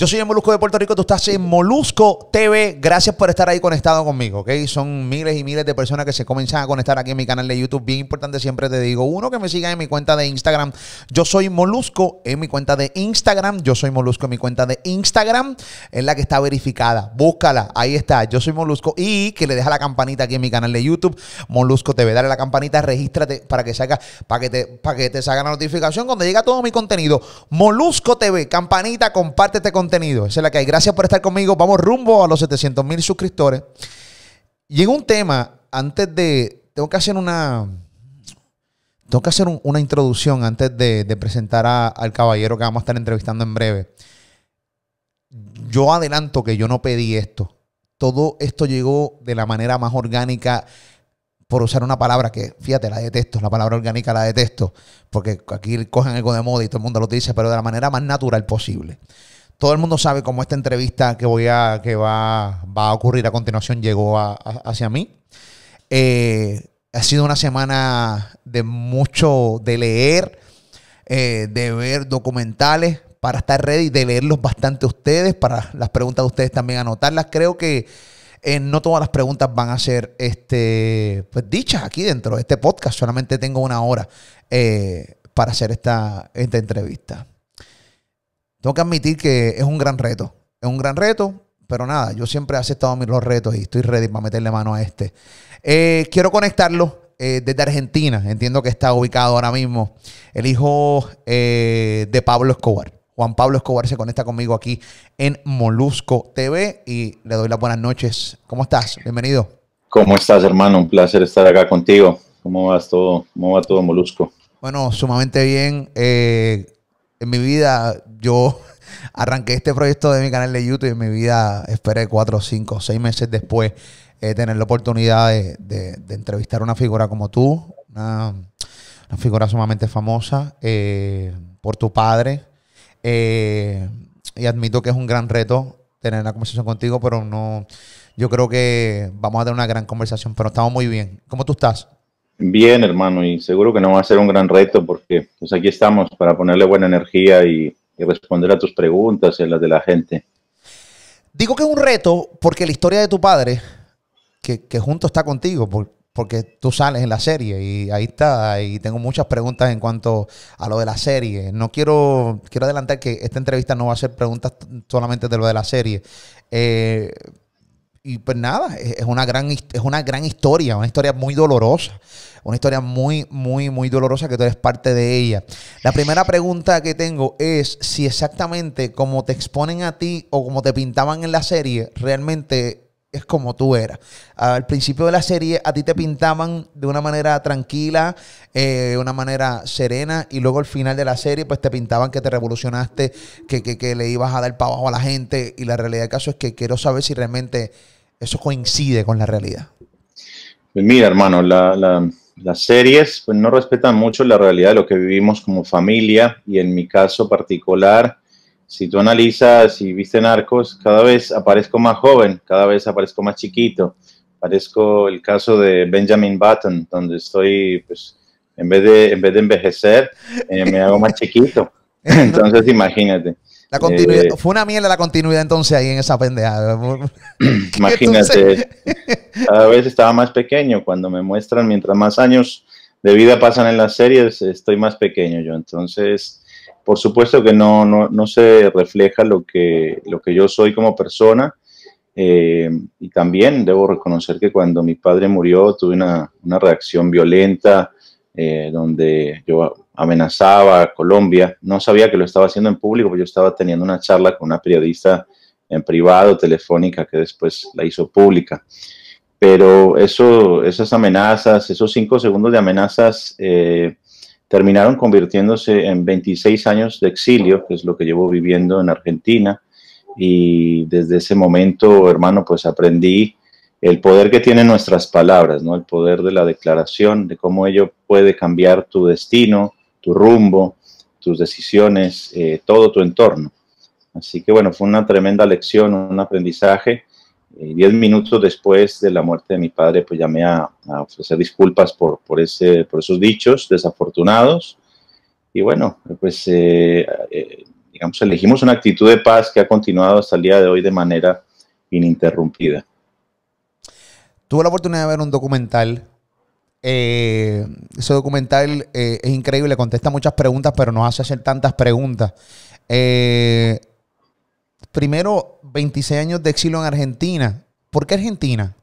Yo soy el Molusco de Puerto Rico, tú estás en Molusco TV. Gracias por estar ahí conectado conmigo, ¿ok? Son miles y miles de personas que se comienzan a conectar aquí en mi canal de YouTube. Bien importante, siempre te digo, uno que me siga en mi cuenta de Instagram. Yo soy Molusco en mi cuenta de Instagram. Yo soy Molusco en mi cuenta de Instagram, en la que está verificada. Búscala, ahí está. Yo soy Molusco y que le deja la campanita aquí en mi canal de YouTube, Molusco TV. Dale la campanita, regístrate para que salga, para que te, para que te salga la notificación cuando llega todo mi contenido. Molusco TV, campanita, Compártete este con esa es la que hay. Gracias por estar conmigo. Vamos rumbo a los 700 mil suscriptores. Llegó un tema antes de. Tengo que hacer una. Tengo que hacer una introducción antes de, presentar al caballero que vamos a estar entrevistando en breve. Yo adelanto que yo no pedí esto. Todo esto llegó de la manera más orgánica por usar una palabra que, fíjate, la detesto, la palabra orgánica la detesto, porque aquí cogen algo de moda y todo el mundo lo dice, pero de la manera más natural posible todo el mundo sabe cómo esta entrevista que voy a que va, va a ocurrir a continuación llegó hacia mí. Eh, ha sido una semana de mucho de leer, eh, de ver documentales para estar ready, de leerlos bastante ustedes, para las preguntas de ustedes también anotarlas. Creo que eh, no todas las preguntas van a ser este, pues, dichas aquí dentro de este podcast. Solamente tengo una hora para hacer esta, esta entrevista tengo que admitir que es un gran reto. Es un gran reto, pero nada, yo siempre he aceptado los retos y estoy ready para meterle mano a este. Eh, quiero conectarlo eh, desde Argentina. Entiendo que está ubicado ahora mismo el hijo eh, de Pablo Escobar. Juan Pablo Escobar se conecta conmigo aquí en Molusco TV y le doy las buenas noches. ¿Cómo estás? Bienvenido. ¿Cómo estás, hermano? Un placer estar acá contigo. ¿Cómo vas todo? ¿Cómo va todo, Molusco? Bueno, sumamente bien en mi vida yo arranqué este proyecto de mi canal de YouTube y en mi vida esperé cuatro, cinco, seis meses después eh, tener la oportunidad de, entrevistar a una figura como tú, una, figura sumamente famosa eh, por tu padre. Eh, y admito que es un gran reto tener una conversación contigo, pero no, yo creo que vamos a tener una gran conversación, pero estamos muy bien. ¿Cómo tú estás? Bien, hermano, y seguro que no va a ser un gran reto porque pues aquí estamos para ponerle buena energía y, responder a tus preguntas y a las de la gente. Digo que es un reto porque la historia de tu padre, que, junto está contigo, porque tú sales en la serie y ahí está, y tengo muchas preguntas en cuanto a lo de la serie. No quiero, quiero adelantar que esta entrevista no va a ser preguntas solamente de lo de la serie. Eh, y pues nada, es una gran, es una gran historia, una historia muy dolorosa. Una historia muy, muy, muy dolorosa que tú eres parte de ella. La primera pregunta que tengo es si exactamente como te exponen a ti o como te pintaban en la serie, realmente es como tú eras. Al principio de la serie a ti te pintaban de una manera tranquila, eh, de una manera serena, y luego al final de la serie pues te pintaban que te revolucionaste, que, le ibas a dar para abajo a la gente, y la realidad del caso es que quiero saber si realmente eso coincide con la realidad. Pues mira, hermano, la, las series pues, no respetan mucho la realidad de lo que vivimos como familia y en mi caso particular, si tú analizas y viste Narcos, cada vez aparezco más joven, cada vez aparezco más chiquito. Parezco el caso de Benjamin Button, donde estoy, pues, en vez de, en vez de envejecer, eh, me hago más chiquito. Entonces, imagínate continuidad, eh, fue una mierda la continuidad entonces ahí en esa pendejada. Imagínate, cada vez estaba más pequeño. Cuando me muestran, mientras más años de vida pasan en las series, estoy más pequeño yo. Entonces, por supuesto que no, no, no se refleja lo que, lo que yo soy como persona. Eh, y también debo reconocer que cuando mi padre murió tuve una, reacción violenta, eh, donde yo amenazaba a Colombia. No sabía que lo estaba haciendo en público, porque yo estaba teniendo una charla con una periodista en privado, telefónica, que después la hizo pública. Pero eso, esas amenazas, esos cinco segundos de amenazas eh, terminaron convirtiéndose en 26 años de exilio, que es lo que llevo viviendo en Argentina. Y desde ese momento, hermano, pues aprendí el poder que tienen nuestras palabras, ¿no? El poder de la declaración, de cómo ello puede cambiar tu destino, tu rumbo, tus decisiones, eh, todo tu entorno. Así que bueno, fue una tremenda lección, un aprendizaje. Eh, diez minutos después de la muerte de mi padre, pues llamé a, a ofrecer disculpas por, ese, por esos dichos desafortunados. Y bueno, pues eh, digamos, elegimos una actitud de paz que ha continuado hasta el día de hoy de manera ininterrumpida. Tuve la oportunidad de ver un documental eh, ese documental eh, es increíble, contesta muchas preguntas, pero nos hace hacer tantas preguntas. Eh, primero, 26 años de exilio en Argentina. ¿Por qué Argentina?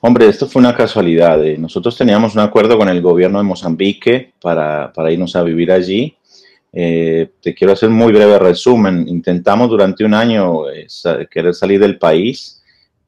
Hombre, esto fue una casualidad. Eh. Nosotros teníamos un acuerdo con el gobierno de Mozambique para, para irnos a vivir allí. te quiero hacer un muy breve resumen. Intentamos durante un año querer salir del país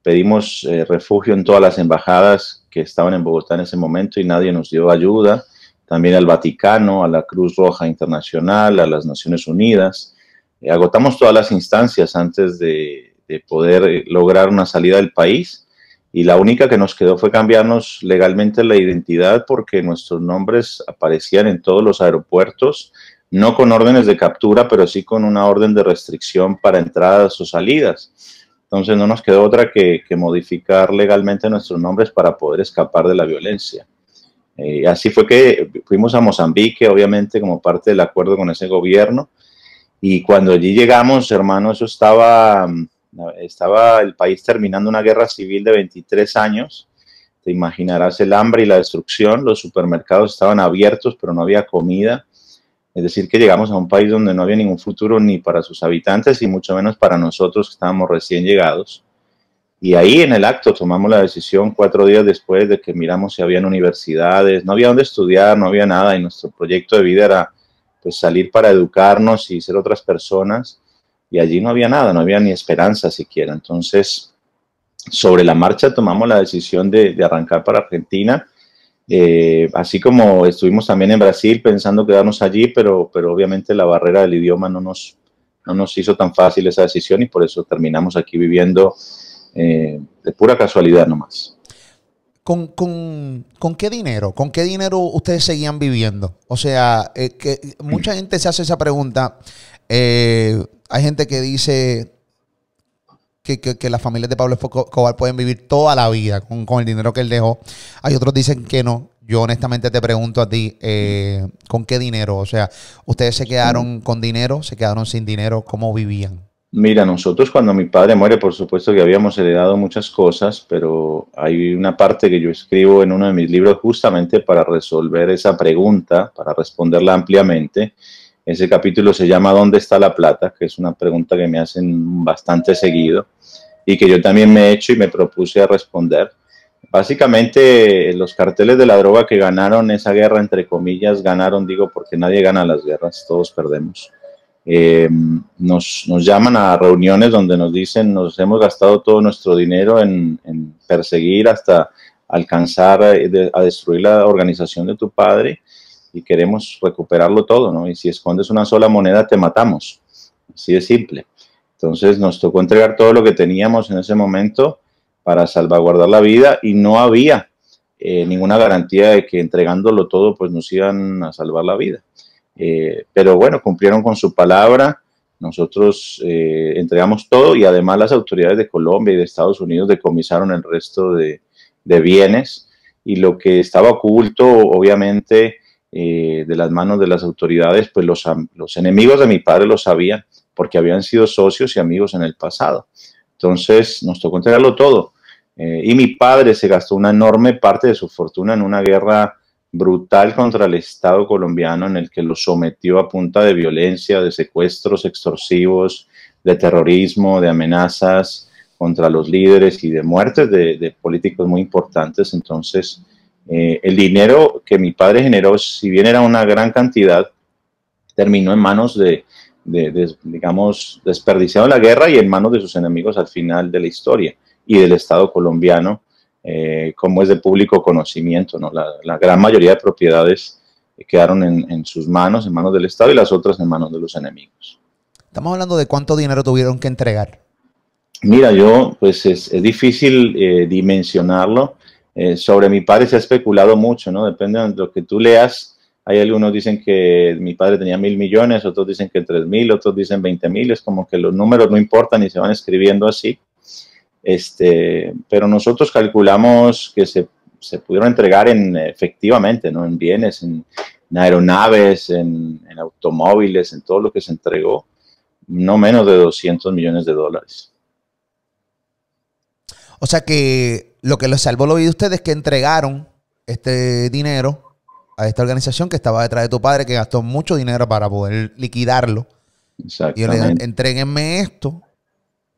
pedimos eh, refugio en todas las embajadas que estaban en Bogotá en ese momento y nadie nos dio ayuda. También al Vaticano, a la Cruz Roja Internacional, a las Naciones Unidas. Eh, agotamos todas las instancias antes de poder eh, lograr una salida del país y la única que nos quedó fue cambiarnos legalmente la identidad porque nuestros nombres aparecían en todos los aeropuertos, no con órdenes de captura, pero sí con una orden de restricción para entradas o salidas. Entonces no nos quedó otra que, modificar legalmente nuestros nombres para poder escapar de la violencia. Eh, así fue que fuimos a Mozambique, obviamente, como parte del acuerdo con ese gobierno. Y cuando allí llegamos, hermano, eso estaba, estaba el país terminando una guerra civil de 23 años. Te imaginarás el hambre y la destrucción. Los supermercados estaban abiertos, pero no había comida. Es decir, que llegamos a un país donde no había ningún futuro ni para sus habitantes y mucho menos para nosotros que estábamos recién llegados. Y ahí en el acto tomamos la decisión cuatro días después de que miramos si habían universidades, no había dónde estudiar, no había nada y nuestro proyecto de vida era pues salir para educarnos y ser otras personas y allí no había nada, no había ni esperanza siquiera. Entonces, sobre la marcha tomamos la decisión de, de arrancar para Argentina eh, así como estuvimos también en Brasil pensando quedarnos allí, pero, pero obviamente la barrera del idioma no nos, nos hizo tan fácil esa decisión y por eso terminamos aquí viviendo eh, de pura casualidad nomás. ¿Con, ¿Con, qué dinero? ¿Con qué dinero ustedes seguían viviendo? O sea, eh, que mucha mm. gente se hace esa pregunta. hay gente que dice, que, que, las familias de Pablo Escobar pueden vivir toda la vida con, el dinero que él dejó. Hay otros dicen que no. Yo honestamente te pregunto a ti, eh, ¿con qué dinero? O sea, ¿ustedes se quedaron con dinero? ¿Se quedaron sin dinero? ¿Cómo vivían? Mira, nosotros cuando mi padre muere, por supuesto que habíamos heredado muchas cosas, pero hay una parte que yo escribo en uno de mis libros justamente para resolver esa pregunta, para responderla ampliamente ese capítulo se llama ¿Dónde está la plata? que es una pregunta que me hacen bastante seguido y que yo también me he hecho y me propuse a responder. Básicamente, los carteles de la droga que ganaron esa guerra, entre comillas, ganaron, digo, porque nadie gana las guerras, todos perdemos. Eh, nos, llaman a reuniones donde nos dicen, nos hemos gastado todo nuestro dinero en perseguir hasta alcanzar eh, a destruir la organización de tu padre y queremos recuperarlo todo, ¿no? Y si escondes una sola moneda te matamos, así es simple. Entonces nos tocó entregar todo lo que teníamos en ese momento para salvaguardar la vida y no había eh, ninguna garantía de que entregándolo todo pues nos iban a salvar la vida. Eh, pero bueno, cumplieron con su palabra, nosotros eh, entregamos todo y además las autoridades de Colombia y de Estados Unidos decomisaron el resto de bienes y lo que estaba oculto obviamente eh, de las manos de las autoridades, pues los, los enemigos de mi padre lo sabían porque habían sido socios y amigos en el pasado. Entonces nos tocó entregarlo todo. Eh, y mi padre se gastó una enorme parte de su fortuna en una guerra brutal contra el Estado colombiano en el que lo sometió a punta de violencia, de secuestros extorsivos, de terrorismo, de amenazas contra los líderes y de muertes de, de políticos muy importantes. Entonces, eh, el dinero que mi padre generó, si bien era una gran cantidad, terminó en manos de, digamos, desperdiciado en la guerra y en manos de sus enemigos al final de la historia y del Estado colombiano, eh, como es de público conocimiento, La, gran mayoría de propiedades quedaron en, sus manos, en manos del Estado y las otras en manos de los enemigos. Estamos hablando de cuánto dinero tuvieron que entregar. Mira, yo, pues es, difícil eh, dimensionarlo. Eh, sobre mi padre se ha especulado mucho, ¿no? Depende de lo que tú leas. Hay algunos dicen que mi padre tenía mil millones, otros dicen que tres mil, otros dicen veinte mil. Es como que los números no importan y se van escribiendo así. Este, pero nosotros calculamos que se, pudieron entregar en, efectivamente, ¿no? En bienes, en, aeronaves, en, en automóviles, en todo lo que se entregó, no menos de 200 millones de dólares. O sea que lo que les salvó lo vi de ustedes que entregaron este dinero a esta organización que estaba detrás de tu padre, que gastó mucho dinero para poder liquidarlo. Y le entreguenme esto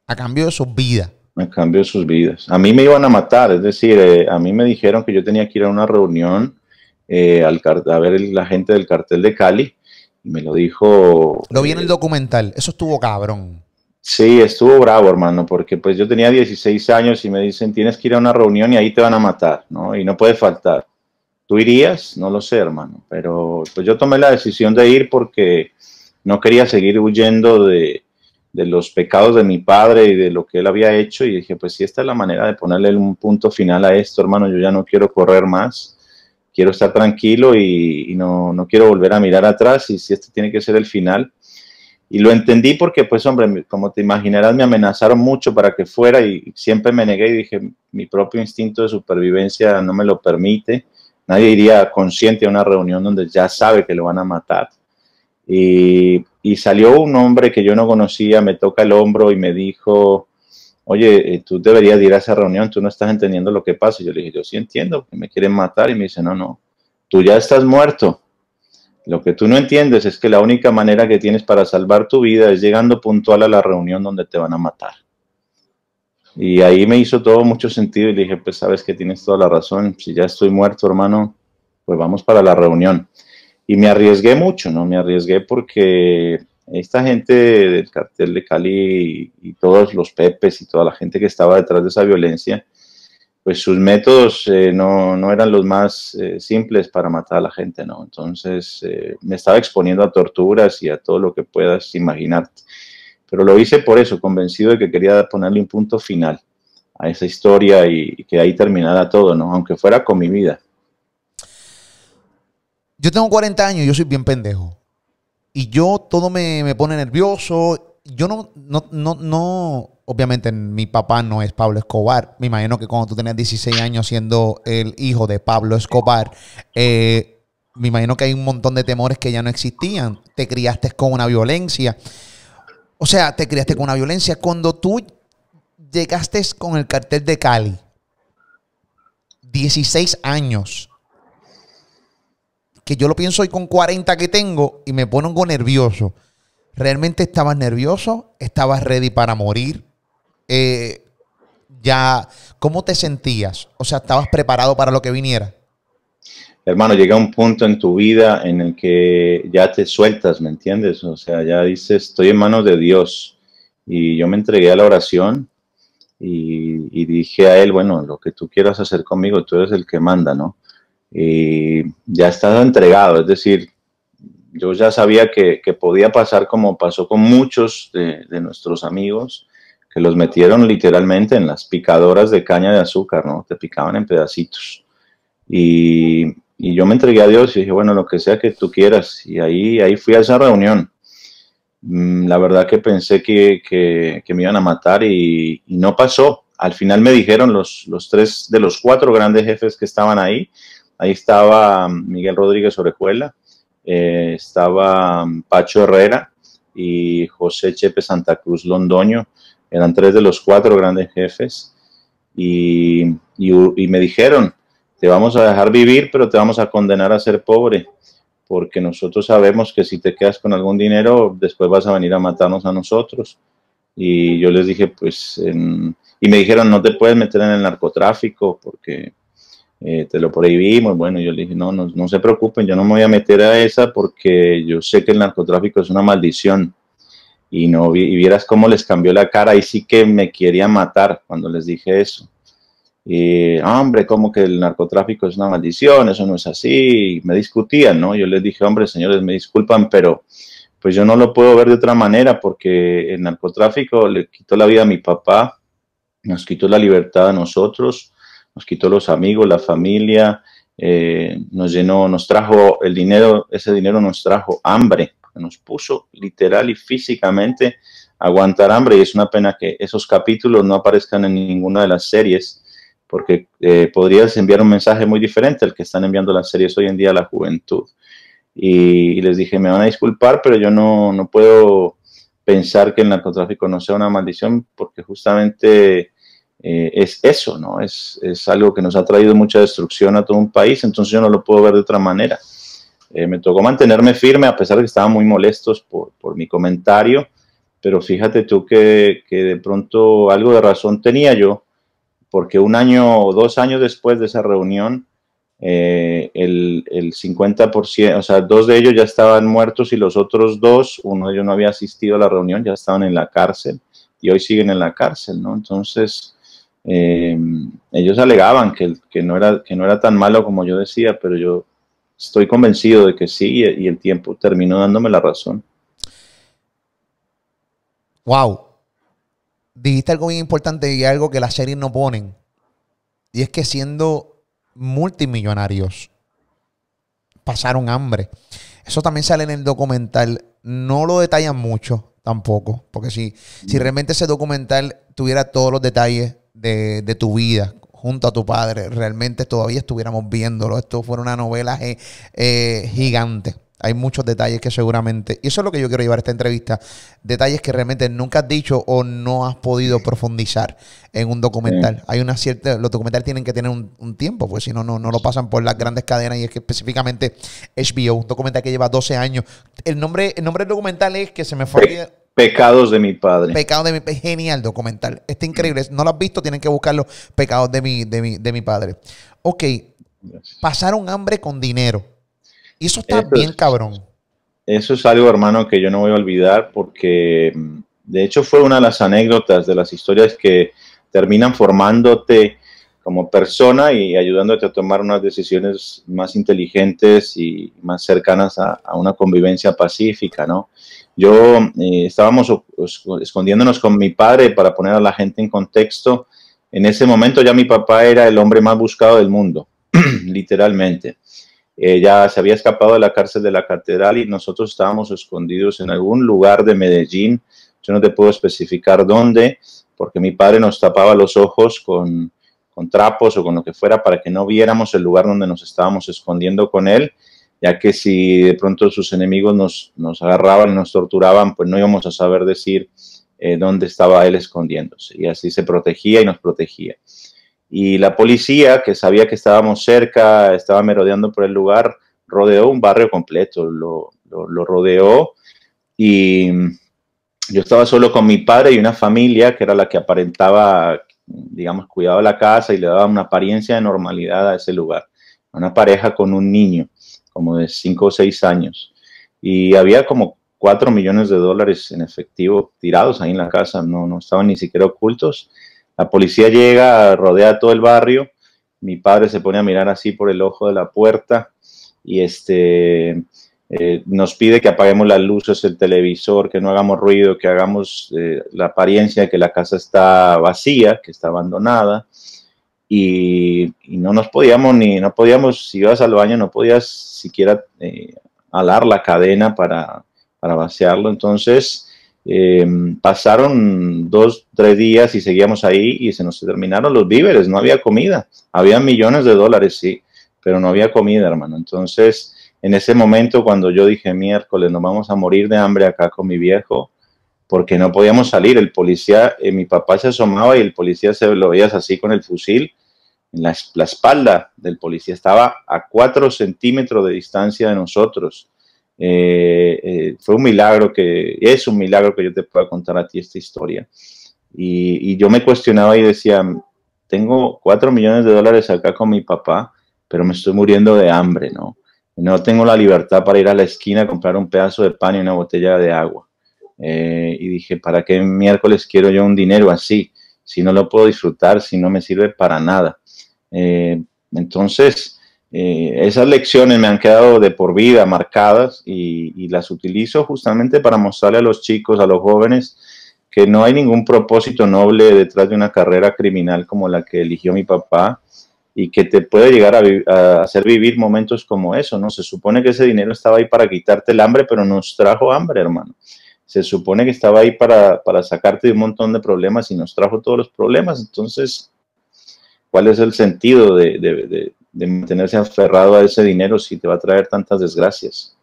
a cambio de sus vidas. A cambio de sus vidas. A mí me iban a matar, es decir, eh, a mí me dijeron que yo tenía que ir a una reunión eh, al a ver la gente del cartel de Cali. Y me lo dijo. Lo vi en el eh, documental, eso estuvo cabrón. Sí, estuvo bravo, hermano, porque pues yo tenía 16 años y me dicen, tienes que ir a una reunión y ahí te van a matar, ¿no? Y no puede faltar. ¿Tú irías? No lo sé, hermano, pero pues yo tomé la decisión de ir porque no quería seguir huyendo de, los pecados de mi padre y de lo que él había hecho y dije, pues si esta es la manera de ponerle un punto final a esto, hermano, yo ya no quiero correr más, quiero estar tranquilo y, no, no quiero volver a mirar atrás y si este tiene que ser el final, y lo entendí porque, pues hombre, como te imaginarás, me amenazaron mucho para que fuera y siempre me negué y dije, mi propio instinto de supervivencia no me lo permite. Nadie iría consciente a una reunión donde ya sabe que lo van a matar. Y, salió un hombre que yo no conocía, me toca el hombro y me dijo, oye, eh, tú deberías ir a esa reunión, tú no estás entendiendo lo que pasa. Y yo le dije, yo sí entiendo, que me quieren matar. Y me dice, no, no, tú ya estás muerto. Lo que tú no entiendes es que la única manera que tienes para salvar tu vida es llegando puntual a la reunión donde te van a matar. Y ahí me hizo todo mucho sentido y le dije, pues sabes que tienes toda la razón, si ya estoy muerto, hermano, pues vamos para la reunión. Y me arriesgué mucho, ¿no? Me arriesgué porque esta gente del cartel de Cali y, y todos los pepes y toda la gente que estaba detrás de esa violencia, pues sus métodos eh, no, eran los más eh, simples para matar a la gente, ¿no? Entonces eh, me estaba exponiendo a torturas y a todo lo que puedas imaginar. Pero lo hice por eso, convencido de que quería ponerle un punto final a esa historia y, que ahí terminara todo, ¿no? Aunque fuera con mi vida. Yo tengo 40 años, yo soy bien pendejo. Y yo todo me, pone nervioso. Yo no, no, no, obviamente mi papá no es Pablo Escobar. Me imagino que cuando tú tenías 16 años siendo el hijo de Pablo Escobar, eh, me imagino que hay un montón de temores que ya no existían. Te criaste con una violencia. O sea, te criaste con una violencia. Cuando tú llegaste con el cartel de Cali, 16 años, que yo lo pienso hoy con 40 que tengo y me pongo nervioso. ¿Realmente estabas nervioso? ¿Estabas ready para morir? Eh, ya, ¿cómo te sentías? O sea, ¿estabas preparado para lo que viniera? Hermano, llega un punto en tu vida en el que ya te sueltas, ¿me entiendes? O sea, ya dices, estoy en manos de Dios. Y yo me entregué a la oración y, dije a él, bueno, lo que tú quieras hacer conmigo, tú eres el que manda, ¿no? Y ya estás entregado, es decir, yo ya sabía que, podía pasar como pasó con muchos de nuestros amigos, que los metieron literalmente en las picadoras de caña de azúcar, ¿no? Te picaban en pedacitos. Y, yo me entregué a Dios y dije, bueno, lo que sea que tú quieras. Y ahí, ahí fui a esa reunión. Mm, la verdad que pensé que, que, me iban a matar y, no pasó. Al final me dijeron los, los tres de los cuatro grandes jefes que estaban ahí. Ahí estaba mm, Miguel Rodríguez Orejuela, eh, estaba mm, Pacho Herrera y José Chepe Santa Cruz Londoño eran tres de los cuatro grandes jefes, y, me dijeron, te vamos a dejar vivir, pero te vamos a condenar a ser pobre, porque nosotros sabemos que si te quedas con algún dinero, después vas a venir a matarnos a nosotros. Y yo les dije, pues, em, y me dijeron, no te puedes meter en el narcotráfico porque eh, te lo prohibimos. Bueno, yo les dije, no, no, no se preocupen, yo no me voy a meter a esa porque yo sé que el narcotráfico es una maldición y no y vieras cómo les cambió la cara y sí que me quería matar cuando les dije eso. Y, ah, hombre, como que el narcotráfico es una maldición, eso no es así. me discutían, ¿no? Yo les dije, hombre, señores, me disculpan, pero pues yo no lo puedo ver de otra manera porque el narcotráfico le quitó la vida a mi papá, nos quitó la libertad a nosotros, nos quitó los amigos, la familia, eh, nos llenó, nos trajo el dinero, ese dinero nos trajo hambre, nos puso literal y físicamente a aguantar hambre y es una pena que esos capítulos no aparezcan en ninguna de las series porque eh, podrías enviar un mensaje muy diferente al que están enviando las series hoy en día a la juventud. Y, les dije, me van a disculpar, pero yo no, no puedo pensar que el narcotráfico no sea una maldición, porque justamente eh, es eso, ¿no? Es, es, algo que nos ha traído mucha destrucción a todo un país, entonces yo no lo puedo ver de otra manera. Eh, me tocó mantenerme firme a pesar de que estaban muy molestos por, mi comentario, pero fíjate tú que, de pronto algo de razón tenía yo, porque un año o dos años después de esa reunión, eh, el, 50%, o sea, dos de ellos ya estaban muertos y los otros dos, uno de ellos no había asistido a la reunión, ya estaban en la cárcel y hoy siguen en la cárcel, ¿no? Entonces, eh, ellos alegaban que, que, no era, que no era tan malo como yo decía, pero yo estoy convencido de que sí y el tiempo terminó dándome la razón. Wow. Dijiste algo bien importante y algo que las series no ponen. Y es que siendo multimillonarios, pasaron hambre. Eso también sale en el documental. No lo detallan mucho tampoco, porque si, si mm. realmente ese documental tuviera todos los detalles de, de tu vida, junto a tu padre, realmente todavía estuviéramos viéndolo. Esto fue una novela eh, eh, gigante. Hay muchos detalles que seguramente, y eso es lo que yo quiero llevar a esta entrevista, detalles que realmente nunca has dicho o no has podido profundizar en un documental. Hay una cierta, los documentales tienen que tener un, tiempo, pues si no, no, no lo pasan por las grandes cadenas y es que específicamente HBO, un documental que lleva 12 años. El nombre, el nombre del documental es que se me fue... Pecados de mi padre. Pecados de mi padre. Genial documental. Está increíble. No lo has visto, tienen que buscarlo. Pecados de mi, de mi, de mi padre. Ok. Pasaron hambre con dinero. Y eso está bien, cabrón. Eso es algo, hermano, que yo no voy a olvidar porque mm, de hecho fue una de las anécdotas, de las historias que terminan formándote como persona y ayudándote a tomar unas decisiones más inteligentes y más cercanas a una convivencia pacífica, ¿no? Yo eh, estábamos escondiéndonos con mi padre para poner a la gente en contexto. En ese momento ya mi papá era el hombre más buscado del mundo, literalmente. Eh, ya se había escapado de la cárcel de la catedral y nosotros estábamos escondidos en algún lugar de Medellín. Yo no te puedo especificar dónde, porque mi padre nos tapaba los ojos con trapos o con lo que fuera para que no viéramos el lugar donde nos estábamos escondiendo con él ya que si de pronto sus enemigos nos, agarraban y nos torturaban, pues no íbamos a saber decir eh, dónde estaba él escondiéndose. Y así se protegía y nos protegía. Y la policía, que sabía que estábamos cerca, estaba merodeando por el lugar, rodeó un barrio completo, lo, lo rodeó y mm, yo estaba solo con mi padre y una familia que era la que aparentaba, digamos, cuidaba la casa y le daba una apariencia de normalidad a ese lugar. Una pareja con un niño como de cinco o seis años. Y había como cuatro millones de dólares en efectivo tirados ahí en la casa, no, no estaban ni siquiera ocultos. La policía llega, rodea todo el barrio, mi padre se pone a mirar así por el ojo de la puerta y este, eh, nos pide que apaguemos las luces, el televisor, que no hagamos ruido, que hagamos eh, la apariencia de que la casa está vacía, que está abandonada y, no nos podíamos ni, no podíamos, si ibas al baño no podías siquiera eh, alar la cadena para, para vaciarlo. Entonces em, pasaron dos, tres días y seguíamos ahí y se nos terminaron los víveres, no había comida. Había millones de dólares, sí, pero no había comida, hermano. Entonces, en ese momento cuando yo dije miércoles, nos vamos a morir de hambre acá con mi viejo, porque no podíamos salir. El policía, eh, mi papá se asomaba y el policía se lo veía así con el fusil en la, espalda del policía. Estaba a cuatro centímetros de distancia de nosotros. Eh, eh, fue un milagro que, es un milagro que yo te pueda contar a ti esta historia. Y, y yo me cuestionaba y decía, tengo cuatro millones de dólares acá con mi papá, pero me estoy muriendo de hambre, ¿no? No tengo la libertad para ir a la esquina a comprar un pedazo de pan y una botella de agua. Eh, y dije, ¿para qué miércoles quiero yo un dinero así? Si no lo puedo disfrutar, si no me sirve para nada. Eh, entonces, eh, esas lecciones me han quedado de por vida marcadas y, las utilizo justamente para mostrarle a los chicos, a los jóvenes, que no hay ningún propósito noble detrás de una carrera criminal como la que eligió mi papá y que te puede llegar a, hacer vivir momentos como eso, ¿no? Se supone que ese dinero estaba ahí para quitarte el hambre, pero nos trajo hambre, hermano se supone que estaba ahí para, sacarte de un montón de problemas y nos trajo todos los problemas. Entonces, ¿cuál es el sentido de, de, mantenerse aferrado a ese dinero si te va a traer tantas desgracias?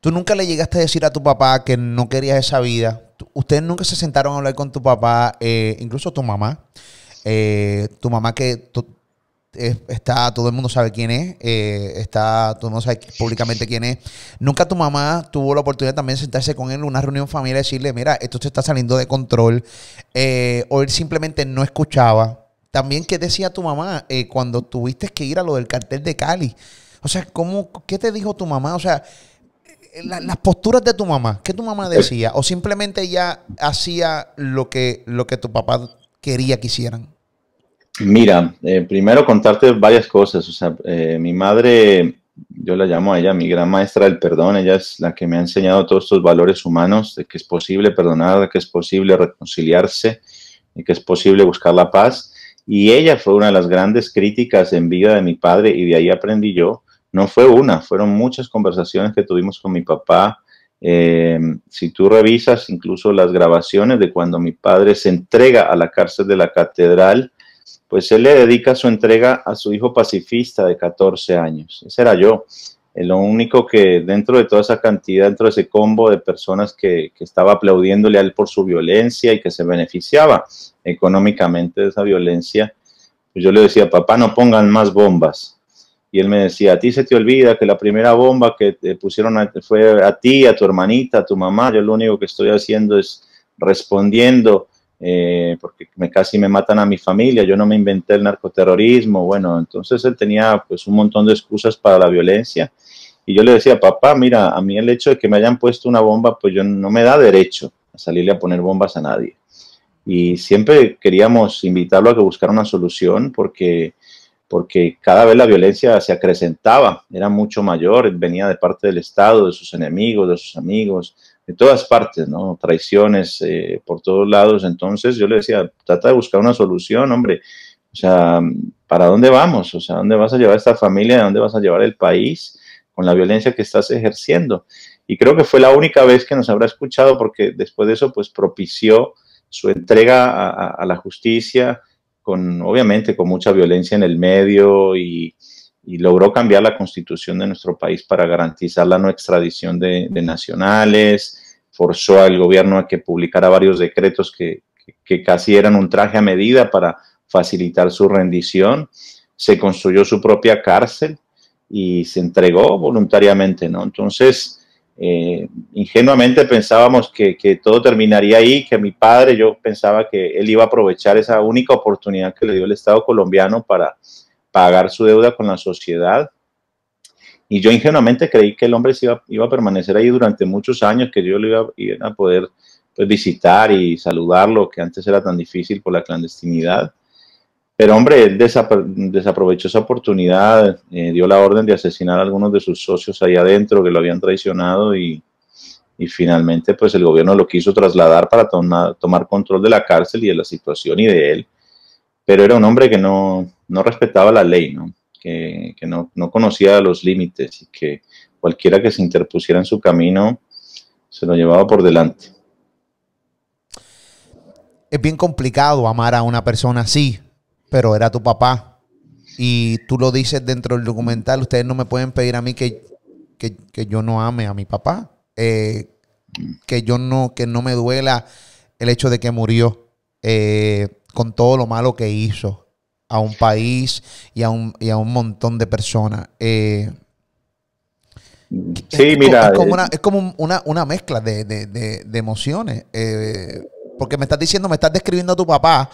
Tú nunca le llegaste a decir a tu papá que no querías esa vida. Ustedes nunca se sentaron a hablar con tu papá, eh, incluso tu mamá. Eh, tu mamá que está, todo el mundo sabe quién es, eh, está, todo el mundo sabe públicamente quién es. Nunca tu mamá tuvo la oportunidad también de sentarse con él en una reunión familiar y decirle, mira, esto te está saliendo de control, eh, o él simplemente no escuchaba. También, ¿qué decía tu mamá eh, cuando tuviste que ir a lo del cartel de Cali? O sea, ¿cómo, ¿qué te dijo tu mamá? O sea, las posturas de tu mamá, ¿qué tu mamá decía? ¿O simplemente ella hacía lo que, lo que tu papá quería que hicieran? Mira, eh, primero contarte varias cosas. O sea, eh, mi madre, yo la llamo a ella mi gran maestra del perdón. Ella es la que me ha enseñado todos estos valores humanos de que es posible perdonar, de que es posible reconciliarse, de que es posible buscar la paz. Y ella fue una de las grandes críticas en vida de mi padre y de ahí aprendí yo. No fue una, fueron muchas conversaciones que tuvimos con mi papá. Eh, si tú revisas incluso las grabaciones de cuando mi padre se entrega a la cárcel de la catedral, pues él le dedica su entrega a su hijo pacifista de 14 años. Ese era yo. Eh, lo único que dentro de toda esa cantidad, dentro de ese combo de personas que, estaba aplaudiéndole a él por su violencia y que se beneficiaba económicamente de esa violencia, pues yo le decía, papá, no pongan más bombas. Y él me decía, a ti se te olvida que la primera bomba que te pusieron fue a ti, a tu hermanita, a tu mamá. Yo lo único que estoy haciendo es respondiendo eh, porque me, casi me matan a mi familia, yo no me inventé el narcoterrorismo, bueno, entonces él tenía pues un montón de excusas para la violencia. Y yo le decía, papá, mira, a mí el hecho de que me hayan puesto una bomba, pues yo no me da derecho a salirle a poner bombas a nadie. Y siempre queríamos invitarlo a que buscara una solución porque, porque cada vez la violencia se acrecentaba, era mucho mayor, venía de parte del Estado, de sus enemigos, de sus amigos, todas partes, ¿no? Traiciones eh, por todos lados. Entonces yo le decía, trata de buscar una solución, hombre. O sea, ¿para dónde vamos? O sea, ¿dónde vas a llevar esta familia? dónde vas a llevar el país con la violencia que estás ejerciendo? Y creo que fue la única vez que nos habrá escuchado porque después de eso, pues propició su entrega a, la justicia, con, obviamente, con mucha violencia en el medio y, logró cambiar la constitución de nuestro país para garantizar la no extradición de nacionales, forzó al gobierno a que publicara varios decretos que, casi eran un traje a medida para facilitar su rendición. Se construyó su propia cárcel y se entregó voluntariamente, ¿no? Entonces, eh, ingenuamente pensábamos que, que, todo terminaría ahí, que mi padre, yo pensaba que él iba a aprovechar esa única oportunidad que le dio el Estado colombiano para pagar su deuda con la sociedad y yo ingenuamente creí que el hombre iba, a permanecer ahí durante muchos años, que yo lo iba, a poder pues, visitar y saludarlo, que antes era tan difícil por la clandestinidad. Pero hombre, él desaprovechó esa oportunidad, eh, dio la orden de asesinar a algunos de sus socios ahí adentro que lo habían traicionado y, finalmente pues el gobierno lo quiso trasladar para tomar, tomar, control de la cárcel y de la situación y de él. Pero era un hombre que no, no respetaba la ley, ¿no? que, no, conocía los límites y que cualquiera que se interpusiera en su camino se lo llevaba por delante. Es bien complicado amar a una persona así, pero era tu papá. Y tú lo dices dentro del documental, ustedes no me pueden pedir a mí que, yo no ame a mi papá, eh, que yo no, que no me duela el hecho de que murió. Eh, con todo lo malo que hizo a un país y a un, y a un montón de personas. Eh, sí, es, mira. Es como, eh, una, una, mezcla de, emociones. Eh, porque me estás diciendo, me estás describiendo a tu papá.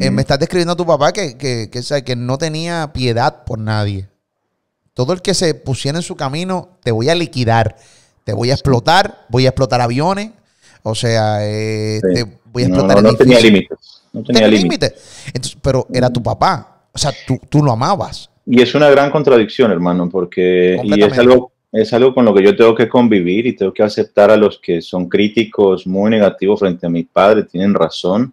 Eh, me estás describiendo a tu papá que, que, que, no tenía piedad por nadie. Todo el que se pusiera en su camino, te voy a liquidar, te voy a explotar, voy a explotar aviones, o sea, voy a explotar límites. No tenía límite. pero era tu papá. O sea, tú, tú, lo amabas. Y es una gran contradicción, hermano, porque y es, algo, es algo con lo que yo tengo que convivir y tengo que aceptar a los que son críticos, muy negativos frente a mi padre, tienen razón,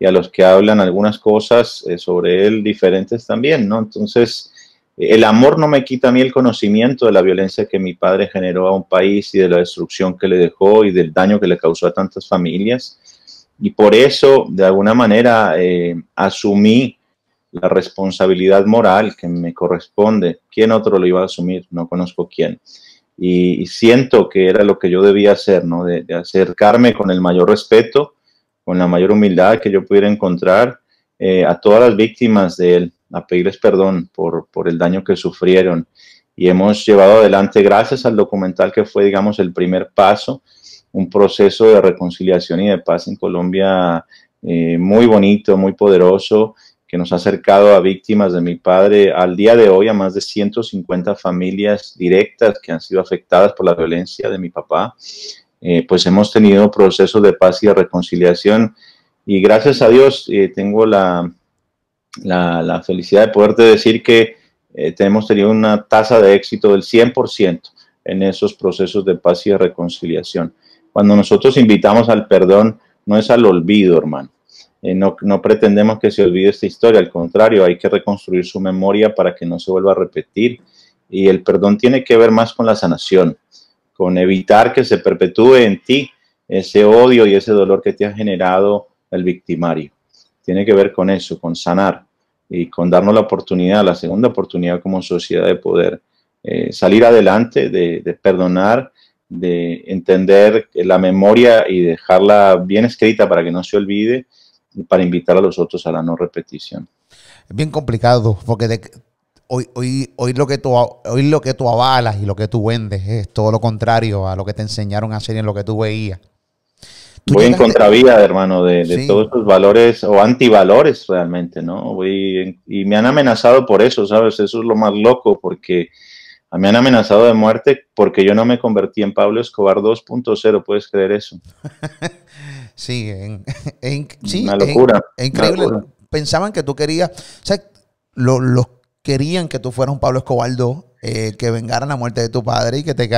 y a los que hablan algunas cosas eh, sobre él diferentes también, ¿no? Entonces, el amor no me quita a mí el conocimiento de la violencia que mi padre generó a un país y de la destrucción que le dejó y del daño que le causó a tantas familias y por eso, de alguna manera, eh, asumí la responsabilidad moral que me corresponde. ¿Quién otro lo iba a asumir? No conozco quién. Y, siento que era lo que yo debía hacer, ¿no? De, acercarme con el mayor respeto, con la mayor humildad que yo pudiera encontrar eh, a todas las víctimas de él, a pedirles perdón por, por el daño que sufrieron. Y hemos llevado adelante, gracias al documental que fue, digamos, el primer paso, un proceso de reconciliación y de paz en Colombia eh, muy bonito, muy poderoso, que nos ha acercado a víctimas de mi padre al día de hoy a más de 150 familias directas que han sido afectadas por la violencia de mi papá. Eh, pues hemos tenido procesos de paz y de reconciliación y gracias a Dios eh, tengo la, la, felicidad de poderte decir que hemos tenido una tasa de éxito del 100% en esos procesos de paz y de reconciliación. Cuando nosotros invitamos al perdón, no es al olvido, hermano. Eh, no, pretendemos que se olvide esta historia, al contrario, hay que reconstruir su memoria para que no se vuelva a repetir. Y el perdón tiene que ver más con la sanación, con evitar que se perpetúe en ti ese odio y ese dolor que te ha generado el victimario. Tiene que ver con eso, con sanar y con darnos la oportunidad, la segunda oportunidad como sociedad de poder eh, salir adelante, de perdonar de entender la memoria y dejarla bien escrita para que no se olvide, y para invitar a los otros a la no repetición. Es bien complicado, porque de, hoy, hoy, hoy, lo que tú, hoy lo que tú avalas y lo que tú vendes es todo lo contrario a lo que te enseñaron a hacer y en lo que tú veías. voy en contravía, hermano, de, todos esos valores o antivalores realmente, ¿no? Voy, y me han amenazado por eso, ¿sabes? Eso es lo más loco, porque a mí han amenazado de muerte porque yo no me convertí en Pablo Escobar 2.0, ¿puedes creer eso? sí, en, increíble. Pensaban que tú querías, o sea, los querían que tú fueras un Pablo Escobar 2, eh, que vengaran la muerte de tu padre y que te,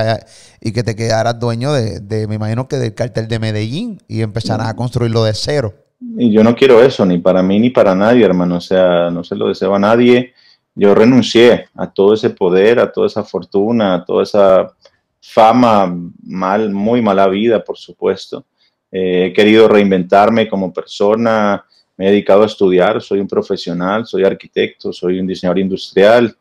y que te quedaras dueño de, me imagino que del cartel de Medellín y empezaras a construirlo de cero. Y yo no quiero eso, ni para mí ni para nadie, hermano. O sea, no se lo deseo a nadie yo renuncié a todo ese poder, a toda esa fortuna, a toda esa fama, mal, muy mala vida, por supuesto. Eh, he querido reinventarme como persona, me he dedicado a estudiar, soy un profesional, soy arquitecto, soy un diseñador industrial,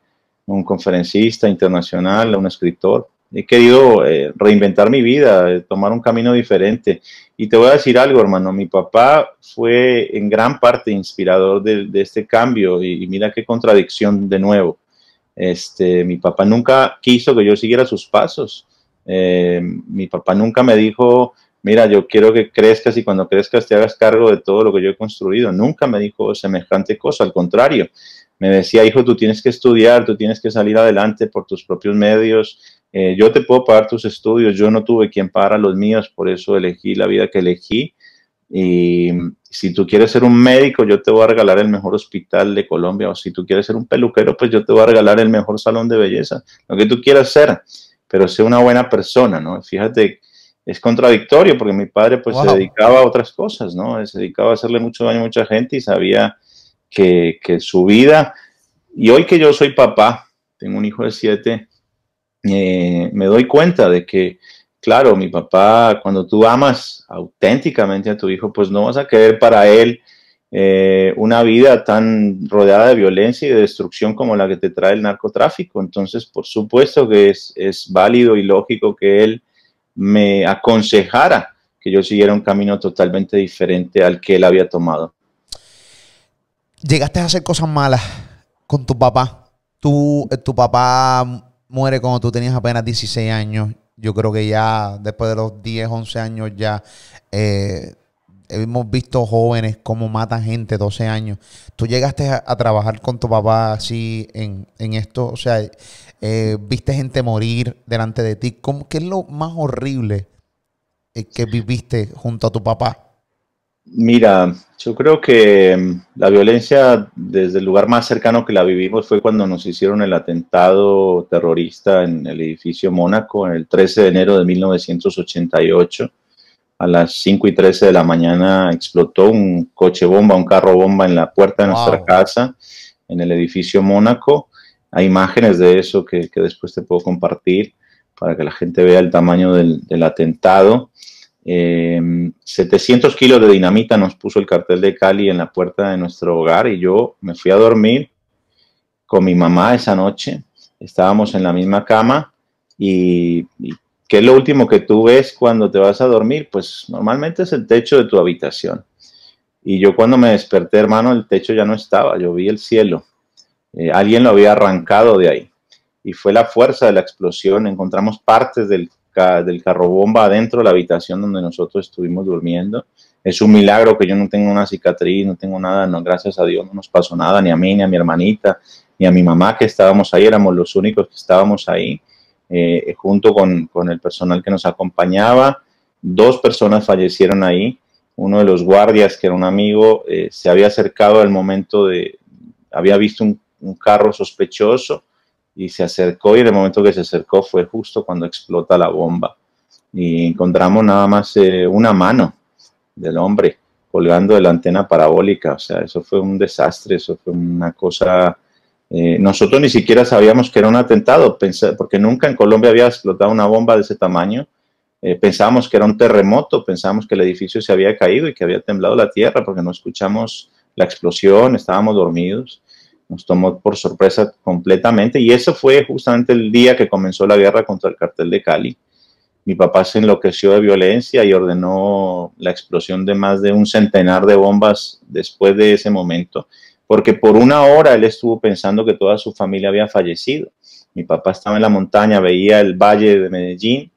un conferencista internacional, un escritor he querido eh, reinventar mi vida, eh, tomar un camino diferente. Y te voy a decir algo, hermano, mi papá fue en gran parte inspirador de, este cambio y, mira qué contradicción de nuevo. Este, mi papá nunca quiso que yo siguiera sus pasos. Eh, mi papá nunca me dijo, mira, yo quiero que crezcas y cuando crezcas te hagas cargo de todo lo que yo he construido. Nunca me dijo semejante cosa, al contrario, me decía, hijo, tú tienes que estudiar, tú tienes que salir adelante por tus propios medios, eh, yo te puedo pagar tus estudios, yo no tuve quien pagara los míos, por eso elegí la vida que elegí. Y si tú quieres ser un médico, yo te voy a regalar el mejor hospital de Colombia. O si tú quieres ser un peluquero, pues yo te voy a regalar el mejor salón de belleza. Lo que tú quieras ser, pero sé una buena persona, ¿no? Fíjate, es contradictorio porque mi padre pues se dedicaba a otras cosas, ¿no? Se dedicaba a hacerle mucho daño a mucha gente y sabía que, que su vida... Y hoy que yo soy papá, tengo un hijo de siete, eh, me doy cuenta de que, claro, mi papá, cuando tú amas auténticamente a tu hijo, pues no vas a querer para él eh, una vida tan rodeada de violencia y de destrucción como la que te trae el narcotráfico. Entonces, por supuesto que es, es válido y lógico que él me aconsejara que yo siguiera un camino totalmente diferente al que él había tomado. Llegaste a hacer cosas malas con tu papá. Tú, eh, tu papá muere cuando tú tenías apenas 16 años. Yo creo que ya después de los 10, 11 años ya eh, hemos visto jóvenes como matan gente, 12 años. Tú llegaste a, trabajar con tu papá así en, esto, o sea, eh, viste gente morir delante de ti. ¿Cómo, ¿Qué es lo más horrible eh, que viviste junto a tu papá? Mira, yo creo que mm, la violencia desde el lugar más cercano que la vivimos fue cuando nos hicieron el atentado terrorista en el edificio Mónaco el 13 de enero de 1988. A las 5 y 13 de la mañana explotó un coche bomba, un carro bomba en la puerta de nuestra casa, en el edificio Mónaco. Hay imágenes de eso que, que, después te puedo compartir para que la gente vea el tamaño del, del atentado. 700 em, kilos de dinamita nos puso el cartel de Cali en la puerta de nuestro hogar y yo me fui a dormir con mi mamá esa noche. Estábamos en la misma cama y, ¿qué es lo último que tú ves cuando te vas a dormir? Pues normalmente es el techo de tu habitación. Y yo cuando me desperté, hermano, el techo ya no estaba, yo vi el cielo. Eh, alguien lo había arrancado de ahí. Y fue la fuerza de la explosión. Encontramos partes del del carro bomba adentro de la habitación donde nosotros estuvimos durmiendo. Es un milagro que yo no tengo una cicatriz, no tengo nada, gracias a Dios no nos pasó nada, ni a mí, ni a mi hermanita, ni a mi mamá que estábamos ahí, éramos los únicos que estábamos ahí, eh, junto con, el personal que nos acompañaba. Dos personas fallecieron ahí, uno de los guardias, que era un amigo, eh, se había acercado al momento de, había visto un carro sospechoso, y se acercó y en el momento que se acercó fue justo cuando explota la bomba. Y encontramos nada más eh, una mano del hombre colgando de la antena parabólica. O sea, eso fue un desastre, eso fue una cosa... Eh, nosotros ni siquiera sabíamos que era un atentado, porque nunca en Colombia había explotado una bomba de ese tamaño. Eh, pensábamos que era un terremoto, pensábamos que el edificio se había caído y que había temblado la tierra, porque no escuchamos la explosión, estábamos dormidos nos tomó por sorpresa completamente y eso fue justamente el día que comenzó la guerra contra el cartel de Cali. Mi papá se enloqueció de violencia y ordenó la explosión de más de un centenar de bombas después de ese momento, porque por una hora él estuvo pensando que toda su familia había fallecido. Mi papá estaba en la montaña, veía el valle de Medellín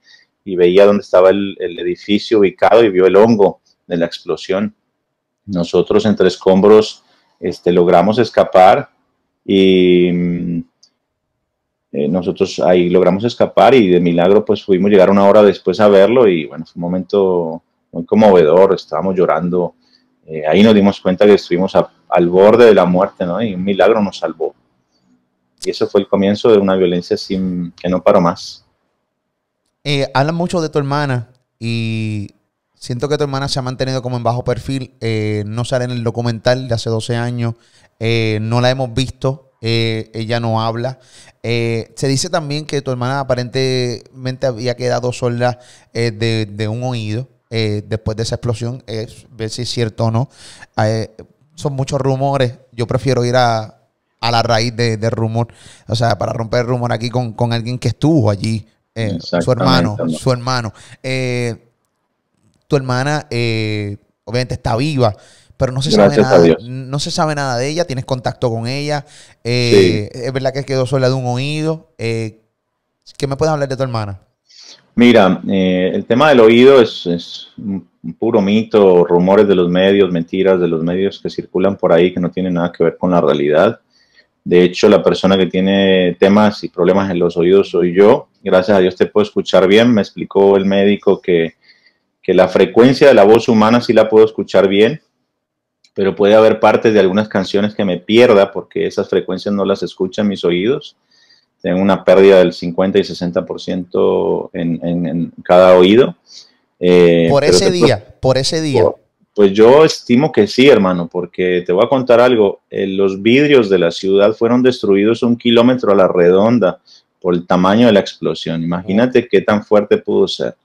y veía dónde estaba el, edificio ubicado y vio el hongo de la explosión. Nosotros entre escombros este, logramos escapar y mm, eh, nosotros ahí logramos escapar y de milagro pues fuimos llegar una hora después a verlo y bueno, fue un momento muy conmovedor, estábamos llorando. Eh, ahí nos dimos cuenta que estuvimos al borde de la muerte, ¿no? Y un milagro nos salvó. Y eso fue el comienzo de una violencia sin, que no paró más. Eh, habla mucho de tu hermana y siento que tu hermana se ha mantenido como en bajo perfil, eh, no sale en el documental de hace 12 años, eh, no la hemos visto, eh, ella no habla. se dice también que tu hermana aparentemente había quedado sola de, un oído después de esa explosión, ver si es cierto o no. son muchos rumores, yo prefiero ir a, a la raíz del de rumor, o sea, para romper el rumor aquí con, alguien que estuvo allí. su hermano, su hermano. Tu hermana, eh, obviamente, está viva, pero no se, sabe nada, no se sabe nada de ella. Tienes contacto con ella. Eh, es verdad que quedó sola de un oído. Eh, ¿Qué me puedes hablar de tu hermana? Mira, el tema del oído es un puro mito, rumores de los medios, mentiras de los medios que circulan por ahí que no tienen nada que ver con la realidad. De hecho, la persona que tiene temas y problemas en los oídos soy yo. Gracias a Dios te puedo escuchar bien. Me explicó el médico que que la frecuencia de la voz humana sí la puedo escuchar bien, pero puede haber partes de algunas canciones que me pierda porque esas frecuencias no las escuchan mis oídos. Tengo una pérdida del 50 y 60% en, en, en, cada oído. Eh, por ese día, por ese día. pues yo estimo que sí, hermano, porque te voy a contar algo. Eh, los vidrios de la ciudad fueron destruidos un kilómetro a la redonda por el tamaño de la explosión. Imagínate qué tan fuerte pudo ser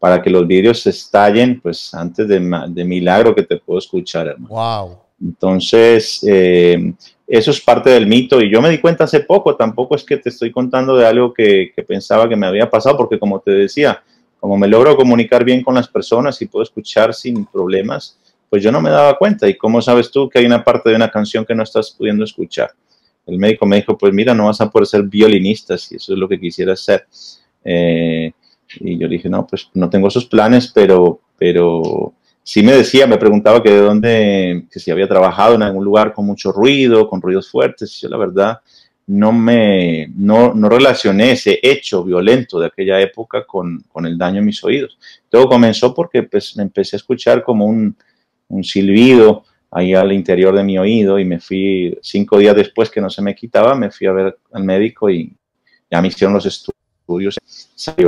para que los vídeos se estallen, pues antes de, milagro que te puedo escuchar, hermano. Wow. Entonces, eh, eso es parte del mito y yo me di cuenta hace poco, tampoco es que te estoy contando de algo que, pensaba que me había pasado, porque como te decía, como me logro comunicar bien con las personas y puedo escuchar sin problemas, pues yo no me daba cuenta. ¿Y cómo sabes tú que hay una parte de una canción que no estás pudiendo escuchar? El médico me dijo, pues mira, no vas a poder ser violinista si eso es lo que quisieras ser. Eh, y yo le dije, no, pues no tengo esos planes, pero, pero sí me decía, me preguntaba que de dónde, que si había trabajado en algún lugar con mucho ruido, con ruidos fuertes. Yo la verdad no me, no, relacioné ese hecho violento de aquella época con, con, el daño en mis oídos. Todo comenzó porque pues, me empecé a escuchar como un, un silbido, ahí al interior de mi oído y me fui cinco días después que no se me quitaba, me fui a ver al médico y ya me hicieron los estudios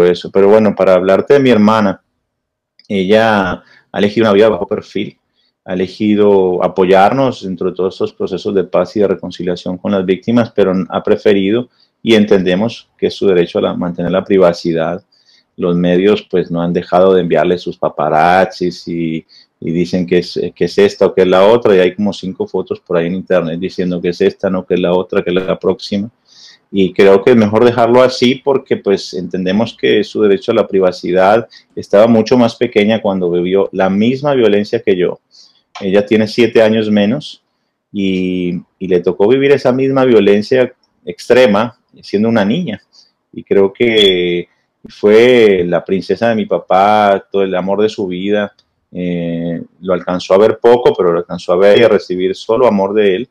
eso. Pero bueno, para hablarte de mi hermana, ella ha elegido una vida bajo perfil, ha elegido apoyarnos dentro de todos estos procesos de paz y de reconciliación con las víctimas, pero ha preferido y entendemos que es su derecho a mantener la privacidad. Los medios pues no han dejado de enviarle sus paparazzis y, dicen que que es esta o que es la otra y hay como cinco fotos por ahí en internet diciendo que es esta, no que es la otra, que es la próxima y creo que es mejor dejarlo así porque pues entendemos que su derecho a la privacidad estaba mucho más pequeña cuando vivió la misma violencia que yo. Ella tiene siete años menos y, y le tocó vivir esa misma violencia extrema siendo una niña. Y creo que fue la princesa de mi papá, todo el amor de su vida. Eh, lo alcanzó a ver poco, pero lo alcanzó a ver y a recibir solo amor de él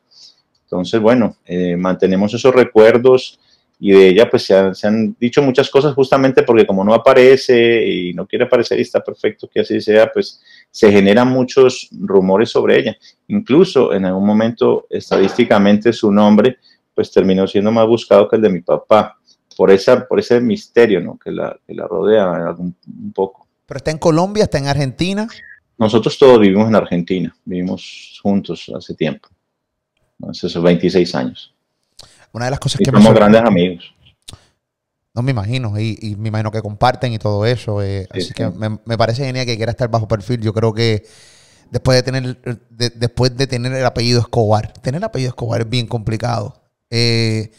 entonces, bueno, eh, mantenemos esos recuerdos y de ella pues se han, dicho muchas cosas justamente porque como no aparece y no quiere aparecer y está perfecto que así sea, pues se generan muchos rumores sobre ella. Incluso en algún momento estadísticamente su nombre pues terminó siendo más buscado que el de mi papá, por, esa, por ese misterio que, la, que la rodea un poco. ¿Pero está en Colombia, está en Argentina? Nosotros todos vivimos en Argentina, vivimos juntos hace tiempo esos 26 años. Una de las cosas que somos grandes amigos. No me imagino, y, me imagino que comparten y todo eso. Eh, así que me, parece genial que quiera estar bajo perfil. Yo creo que después de tener, después de tener el apellido Escobar, tener el apellido Escobar es bien complicado. Eh,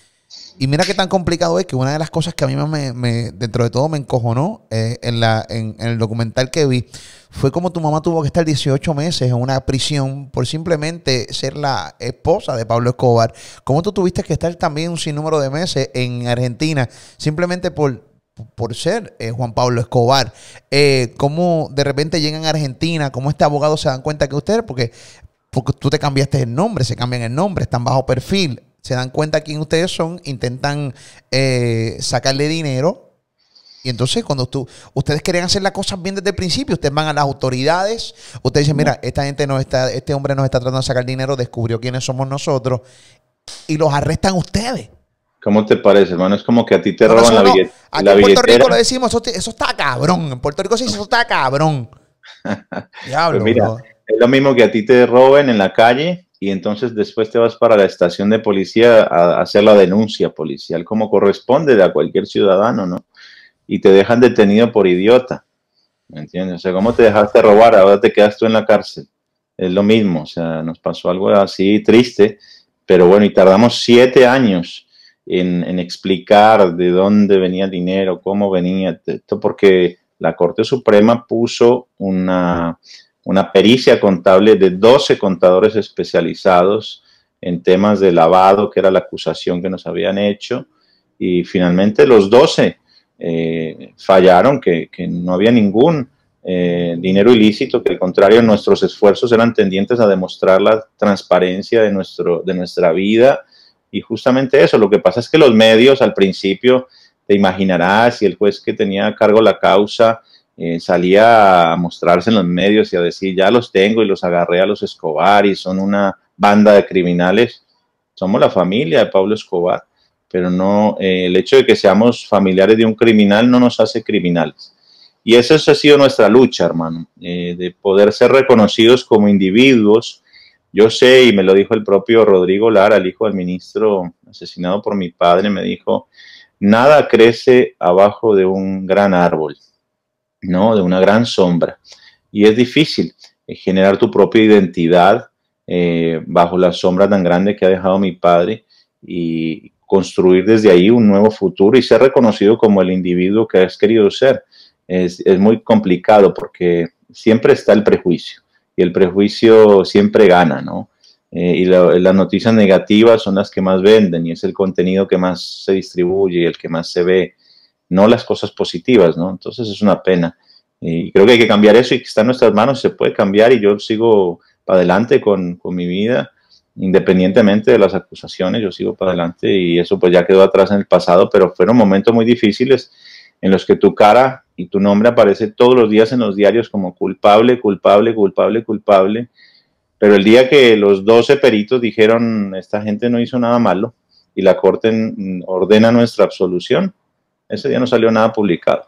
y mira qué tan complicado es que una de las cosas que a mí me, dentro de todo me encojonó eh, en, el documental que vi fue como tu mamá tuvo que estar 18 meses en una prisión por simplemente ser la esposa de Pablo Escobar. Cómo tú tuviste que estar también un sinnúmero de meses en Argentina simplemente por, por ser eh, Juan Pablo Escobar. Eh, ¿Cómo de repente llegan a Argentina? ¿Cómo este abogado se dan cuenta que usted? Porque, porque tú te cambiaste el nombre, se cambian el nombre, están bajo perfil se dan cuenta quién ustedes son, intentan eh, sacarle dinero. Y entonces cuando tú, ustedes quieren hacer las cosas bien desde el principio, ustedes van a las autoridades, ustedes dicen, mira, esta gente no está, este hombre nos está tratando de sacar dinero, descubrió quiénes somos nosotros, y los arrestan ustedes. ¿Cómo te parece, hermano? Es como que a ti te roban la, Aquí en Puerto Rico lo decimos, eso, está cabrón. En Puerto Rico se dice, eso está cabrón. Diablo, pues mira, es lo mismo que a ti te roben en la calle y entonces después te vas para la estación de policía a hacer la denuncia policial, como corresponde a cualquier ciudadano, ¿no? Y te dejan detenido por idiota, ¿me entiendes? O sea, ¿cómo te dejaste robar? Ahora te quedas tú en la cárcel. Es lo mismo, o sea, nos pasó algo así triste, pero bueno, y tardamos siete años en, explicar de dónde venía el dinero, cómo venía, esto porque la Corte Suprema puso una una pericia contable de 12 contadores especializados en temas de lavado, que era la acusación que nos habían hecho, y finalmente los 12 eh, fallaron, que, no había ningún eh, dinero ilícito, que al contrario nuestros esfuerzos eran tendientes a demostrar la transparencia de, nuestro, de nuestra vida, y justamente eso, lo que pasa es que los medios al principio, te imaginarás, y el juez que tenía a cargo la causa, eh, salía a mostrarse en los medios y a decir, ya los tengo y los agarré a los Escobar y son una banda de criminales. Somos la familia de Pablo Escobar, pero no eh, el hecho de que seamos familiares de un criminal no nos hace criminales. Y eso ha sido nuestra lucha, hermano, eh, de poder ser reconocidos como individuos. Yo sé, y me lo dijo el propio Rodrigo Lara, el hijo del ministro asesinado por mi padre, me dijo, nada crece abajo de un gran árbol. ¿no? De una gran sombra. Y es difícil eh, generar tu propia identidad eh, bajo la sombra tan grande que ha dejado mi padre y construir desde ahí un nuevo futuro y ser reconocido como el individuo que has querido ser. Es, muy complicado porque siempre está el prejuicio y el prejuicio siempre gana, ¿no? Eh, y las noticias negativas son las que más venden y es el contenido que más se distribuye y el que más se ve no las cosas positivas, ¿no? Entonces es una pena. Y creo que hay que cambiar eso y que está en nuestras manos, se puede cambiar y yo sigo para adelante con, con mi vida, independientemente de las acusaciones, yo sigo para adelante y eso pues ya quedó atrás en el pasado, pero fueron momentos muy difíciles en los que tu cara y tu nombre aparece todos los días en los diarios como culpable, culpable, culpable, culpable. Pero el día que los 12 peritos dijeron, esta gente no hizo nada malo, y la Corte ordena nuestra absolución, ese día no salió nada publicado.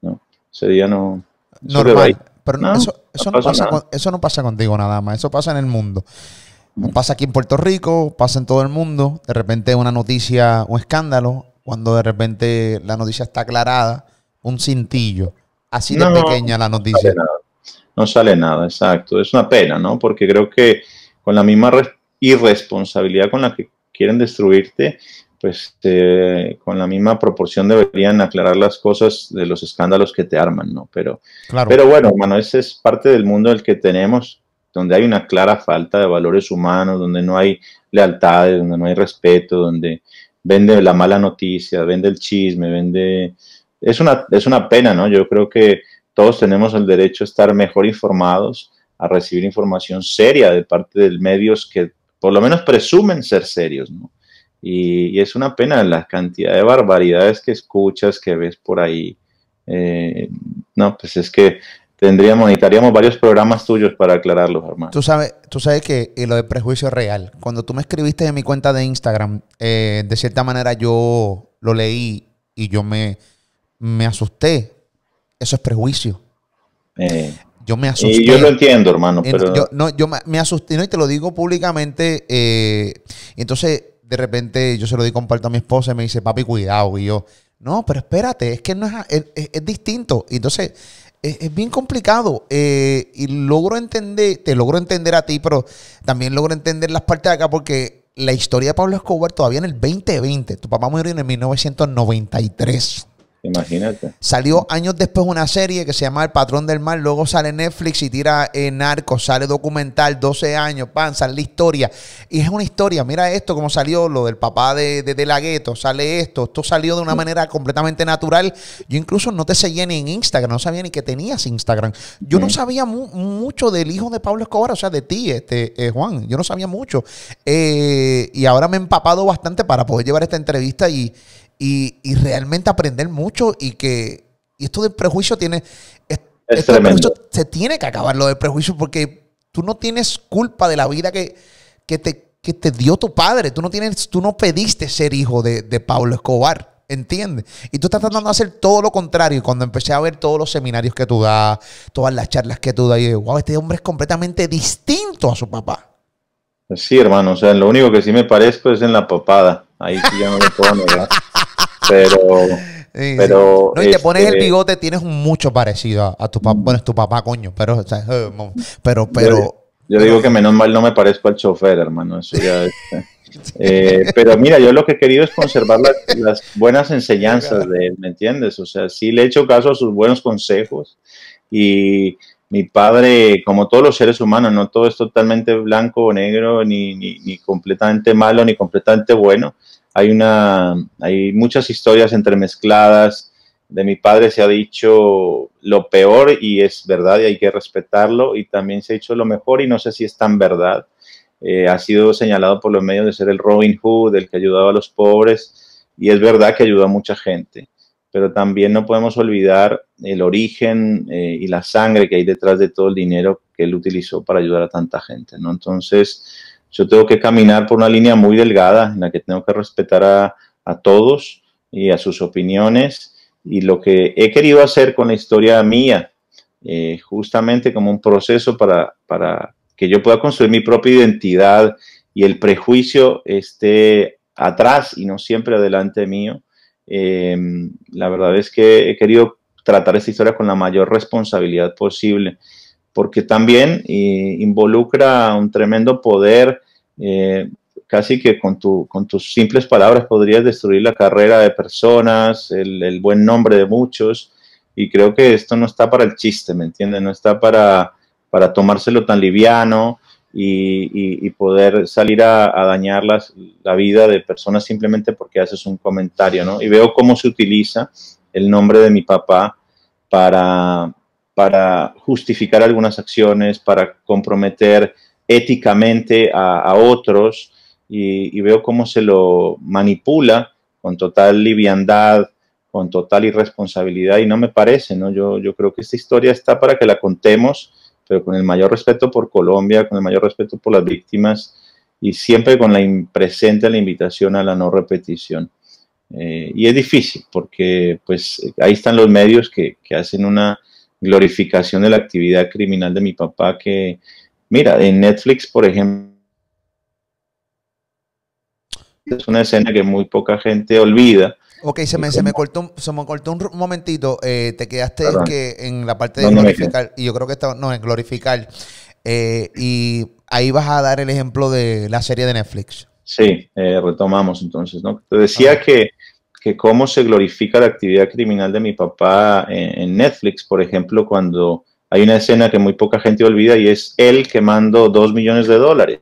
¿no? Ese día no... Normal. Pero eso, no pasa contigo nada más, eso pasa en el mundo. Pasa aquí en Puerto Rico, pasa en todo el mundo, de repente una noticia, un escándalo, cuando de repente la noticia está aclarada, un cintillo. Así de pequeña la noticia. no sale nada, exacto. Es una pena, ¿no? Porque creo que con la misma irresponsabilidad con la que quieren destruirte, pues eh, con la misma proporción deberían aclarar las cosas de los escándalos que te arman, ¿no? Pero, pero bueno, hermano, ese es parte del mundo el que tenemos, donde hay una clara falta de valores humanos, donde no hay lealtades, donde no hay respeto, donde vende la mala noticia, vende el chisme, vende... Es una, es una pena, ¿no? Yo creo que todos tenemos el derecho a estar mejor informados, a recibir información seria de parte de medios que por lo menos presumen ser serios, ¿no? Y, es una pena la cantidad de barbaridades que escuchas, que ves por ahí. Eh, no, pues es que tendríamos, necesitaríamos varios programas tuyos para aclararlos, hermano. Tú sabes, tú sabes que lo de prejuicio real. Cuando tú me escribiste en mi cuenta de Instagram, eh, de cierta manera yo lo leí y yo me, me asusté. Eso es prejuicio. Eh, yo me asusté. Y yo lo entiendo, hermano. Pero... Yo, no, yo me, asusté, y te lo digo públicamente. entonces, de repente yo se lo di comparto a mi esposa y me dice, papi, cuidado. Y yo, no, pero espérate, es que no es, es, distinto. Y entonces, es, bien complicado. Eh, y logro entender, te logro entender a ti, pero también logro entender las partes de acá porque la historia de Pablo Escobar todavía en el 2020, tu papá murió en el 1993. Imagínate. Salió años después una serie que se llama El Patrón del Mar. Luego sale Netflix y tira en Narcos. Sale documental, 12 años, pan, sale la historia. Y es una historia. Mira esto, cómo salió lo del papá de, de, la gueto. Sale esto. Esto salió de una mm. manera completamente natural. Yo incluso no te seguía ni en Instagram. No sabía ni que tenías Instagram. Yo no mm. sabía mucho del hijo de Pablo Escobar, o sea, de ti, este, eh, Juan. Yo no sabía mucho. Eh, y ahora me he empapado bastante para poder llevar esta entrevista y, y, realmente aprender mucho y que y esto del prejuicio tiene... Es, se tiene que acabar lo del prejuicio porque tú no tienes culpa de la vida que, que, te, que te dio tu padre. Tú no, tienes, tú no pediste ser hijo de, de Pablo Escobar. ¿Entiendes? Y tú estás tratando de hacer todo lo contrario. cuando empecé a ver todos los seminarios que tú das, todas las charlas que tú das, y digo, wow, este hombre es completamente distinto a su papá. Sí, hermano, o sea, lo único que sí me parezco es en la papada. Ahí sí ya no lo puedo negar. Pero. pero y te pones el este, bigote, tienes mucho parecido a, tu papá. Bueno, tu papá, coño, pero. pero, eh, pero. Yo, digo que menos mal no me parezco al chofer, hermano. Eh, eh, pero mira, yo lo que he querido es conservar las, buenas enseñanzas de él, ¿me entiendes? O sea, sí le he hecho caso a sus buenos consejos y mi padre, como todos los seres humanos, no todo es totalmente blanco o negro, ni, ni completamente malo, ni completamente bueno hay, una, hay muchas historias entremezcladas. De mi padre se ha dicho lo peor y es verdad y hay que respetarlo y también se ha dicho lo mejor y no sé si es tan verdad. Eh, ha sido señalado por los medios de ser el Robin Hood, el que ayudaba a los pobres y es verdad que ayudó a mucha gente, pero también no podemos olvidar el origen eh, y la sangre que hay detrás de todo el dinero que él utilizó para ayudar a tanta gente. ¿no? Entonces, yo tengo que caminar por una línea muy delgada en la que tengo que respetar a, a todos y a sus opiniones y lo que he querido hacer con la historia mía, eh, justamente como un proceso para, para, que yo pueda construir mi propia identidad y el prejuicio esté atrás y no siempre adelante mío. Em, la verdad es que he querido tratar esta historia con la mayor responsabilidad posible, porque también eh, involucra un tremendo poder eh, casi que con, tus simples palabras podrías destruir la carrera de personas, el, buen nombre de muchos, y creo que esto no está para el chiste, ¿me entiendes? No está para, tomárselo tan liviano y, poder salir a, dañar la vida de personas simplemente porque haces un comentario, ¿no? Y veo cómo se utiliza el nombre de mi papá para, para justificar algunas acciones, para comprometer éticamente a, otros y, veo cómo se lo manipula con total liviandad, con total irresponsabilidad y no me parece, ¿no? Yo, yo creo que esta historia está para que la contemos, pero con el mayor respeto por Colombia, con el mayor respeto por las víctimas y siempre con la presente la invitación a la no repetición. Eh, y es difícil porque pues ahí están los medios que hacen una glorificación de la actividad criminal de mi papá que Mira, en Netflix, por ejemplo, es una escena que muy poca gente olvida. Ok, se me, se cortó, un, cortó un momentito. Eh, te quedaste que en la parte de glorificar, y yo creo que estaba. no, en glorificar. Eh, y ahí vas a dar el ejemplo de la serie de Netflix. Sí, eh, retomamos entonces, ¿no? Te decía que, cómo se glorifica la actividad criminal de mi papá en Netflix, por ejemplo, cuando hay una escena que muy poca gente olvida y es él quemando dos millones de dólares.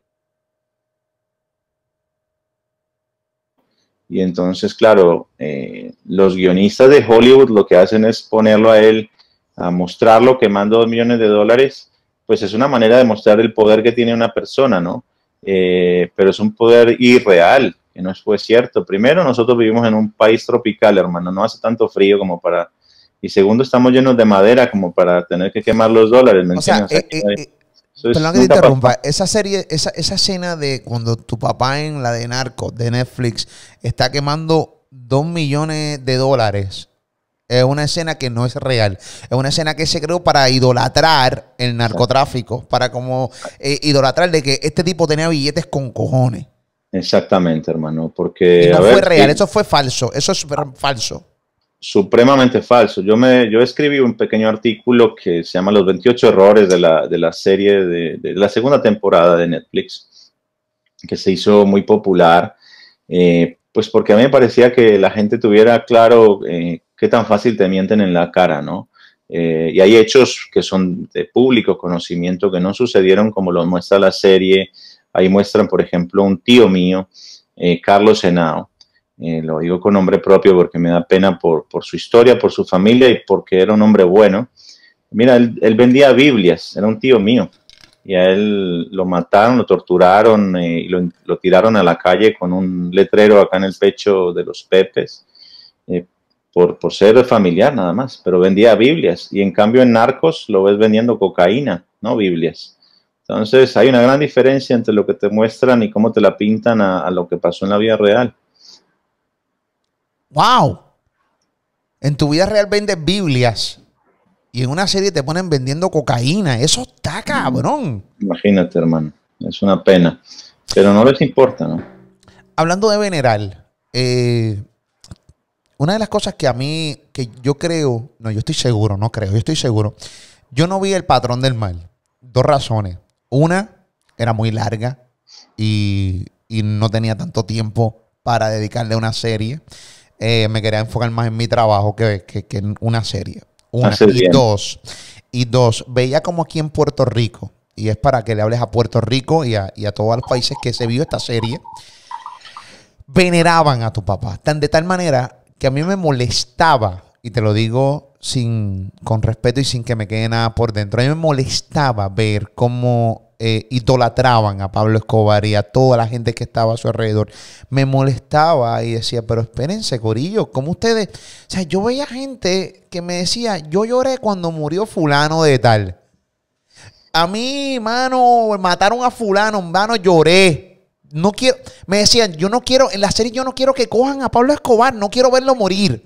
Y entonces, claro, eh, los guionistas de Hollywood lo que hacen es ponerlo a él, a mostrarlo quemando dos millones de dólares, pues es una manera de mostrar el poder que tiene una persona, ¿no? Eh, pero es un poder irreal, que no fue cierto. Primero, nosotros vivimos en un país tropical, hermano, no hace tanto frío como para y segundo, estamos llenos de madera como para tener que quemar los dólares. o sea, eh, eh, perdón que te interrumpa, esa serie, esa, esa escena de cuando tu papá en la de narco de Netflix está quemando dos millones de dólares. Es una escena que no es real. Es una escena que se creó para idolatrar el narcotráfico, para como eh, idolatrar de que este tipo tenía billetes con cojones. Exactamente, hermano, porque... no fue real, eso fue falso, eso es falso supremamente falso. Yo, me, yo escribí un pequeño artículo que se llama Los 28 errores de la, de la serie de, la segunda temporada de Netflix, que se hizo muy popular, eh, pues porque a mí me parecía que la gente tuviera claro eh, qué tan fácil te mienten en la cara, ¿no? Eh, y hay hechos que son de público conocimiento que no sucedieron como lo muestra la serie. Ahí muestran, por ejemplo, un tío mío, Carlos Henao, eh, lo digo con nombre propio porque me da pena por, su historia, por su familia y porque era un hombre bueno. Mira, él, vendía Biblias, era un tío mío. Y a él lo mataron, lo torturaron eh, y lo, tiraron a la calle con un letrero acá en el pecho de los Pepes. Eh, por, ser familiar nada más, pero vendía Biblias. Y en cambio en Narcos lo ves vendiendo cocaína, no Biblias. Entonces hay una gran diferencia entre lo que te muestran y cómo te la pintan a lo que pasó en la vida real. ¡Wow! En tu vida real vendes Biblias y en una serie te ponen vendiendo cocaína. Eso está cabrón. Imagínate, hermano. Es una pena. Pero no les importa, ¿no? Hablando de veneral, eh, una de las cosas que a mí, que yo creo, no, yo estoy seguro, no creo, yo estoy seguro. Yo no vi el patrón del mal. Dos razones. Una, era muy larga y, y no tenía tanto tiempo para dedicarle a una serie. Eh, me quería enfocar más en mi trabajo que, en una serie. Una, y dos, y dos, veía como aquí en Puerto Rico, y es para que le hables a Puerto Rico y a, todos los países que se vio esta serie, veneraban a tu papá, tan de tal manera que a mí me molestaba, y te lo digo sin, con respeto y sin que me quede nada por dentro, a mí me molestaba ver cómo eh, idolatraban a Pablo Escobar y a toda la gente que estaba a su alrededor. Me molestaba y decía, pero espérense, Corillo, ¿cómo ustedes? O sea, yo veía gente que me decía, yo lloré cuando murió fulano de tal. A mí, mano, mataron a fulano, hermano, lloré no quiero, me decían, yo no quiero, en la serie yo no quiero que cojan a Pablo Escobar, no quiero verlo morir.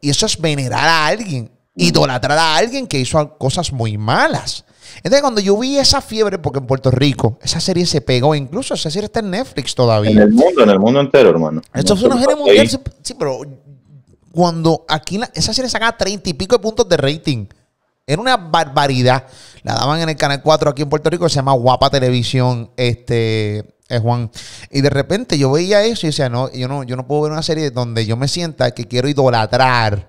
Y eso es venerar a alguien, idolatrar a alguien que hizo cosas muy malas. Entonces, cuando yo vi esa fiebre, porque en Puerto Rico esa serie se pegó, incluso esa serie está en Netflix todavía. En el mundo, en el mundo entero, hermano. Esto es una serie mundial, sí, pero cuando aquí esa serie sacaba treinta y pico de puntos de rating. Era una barbaridad. La daban en el Canal 4 aquí en Puerto Rico, se llama Guapa Televisión, este, es eh, Juan. Y de repente yo veía eso y decía, no, yo no, yo no puedo ver una serie donde yo me sienta que quiero idolatrar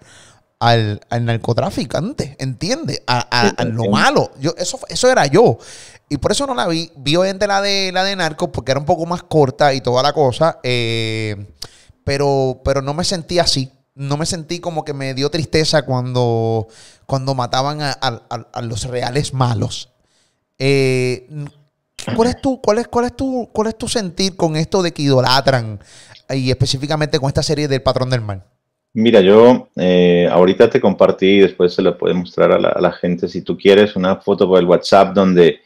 al, al narcotraficante, ¿entiendes? A, lo malo. Yo, eso, eso era yo. Y por eso no la vi. Vi obviamente la de, la de Narcos porque era un poco más corta y toda la cosa. Eh, pero, pero no me sentí así. No me sentí como que me dio tristeza cuando, cuando mataban a, los reales malos. Eh, ¿Cuál es, tu, cuál, es, cuál, es ¿Cuál es tu sentir con esto de que idolatran y específicamente con esta serie del patrón del mal? Mira, yo eh, ahorita te compartí y después se lo puede mostrar a la, gente si tú quieres una foto por el WhatsApp donde es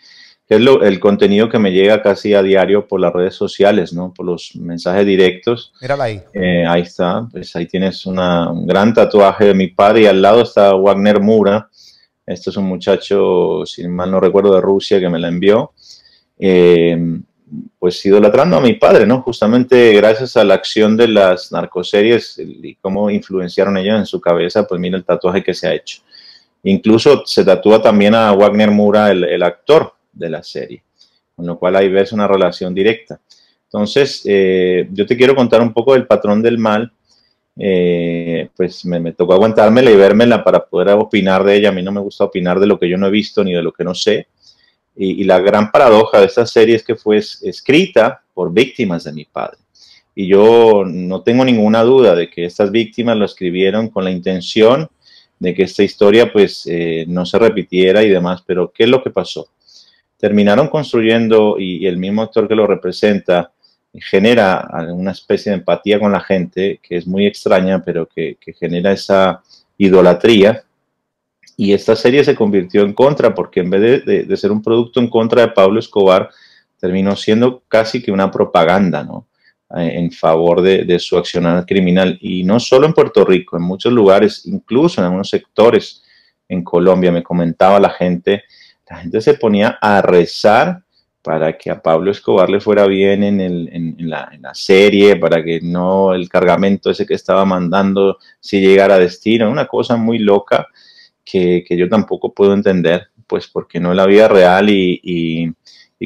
el contenido que me llega casi a diario por las redes sociales, ¿no? Por los mensajes directos. Mírala ahí. Eh, ahí está, pues ahí tienes un gran tatuaje de mi padre y al lado está Wagner Mura. Este es un muchacho, si mal no recuerdo, de Rusia que me la envió. Eh, pues idolatrando a mi padre, ¿no? Justamente gracias a la acción de las narcoseries y cómo influenciaron ellos en su cabeza, pues mira el tatuaje que se ha hecho. Incluso se tatúa también a Wagner Mura, el, actor de la serie, con lo cual ahí ves una relación directa. Entonces, eh, yo te quiero contar un poco del patrón del mal. Eh, pues me, me, tocó aguantármela y vérmela para poder opinar de ella. A mí no me gusta opinar de lo que yo no he visto ni de lo que no sé y, la gran paradoja de esta serie es que fue escrita por víctimas de mi padre. Y yo no tengo ninguna duda de que estas víctimas lo escribieron con la intención de que esta historia pues eh, no se repitiera y demás, pero ¿qué es lo que pasó? Terminaron construyendo y, el mismo actor que lo representa genera una especie de empatía con la gente que es muy extraña, pero que genera esa idolatría y esta serie se convirtió en contra, porque en vez de, ser un producto en contra de Pablo Escobar, terminó siendo casi que una propaganda, ¿no? Eh, en favor de, su accionar criminal. Y no solo en Puerto Rico, en muchos lugares, incluso en algunos sectores en Colombia, me comentaba la gente, la gente se ponía a rezar para que a Pablo Escobar le fuera bien en, la, en, la, serie, para que no el cargamento ese que estaba mandando si llegara a destino, una cosa muy loca que, yo tampoco puedo entender, pues porque no es la vida real y,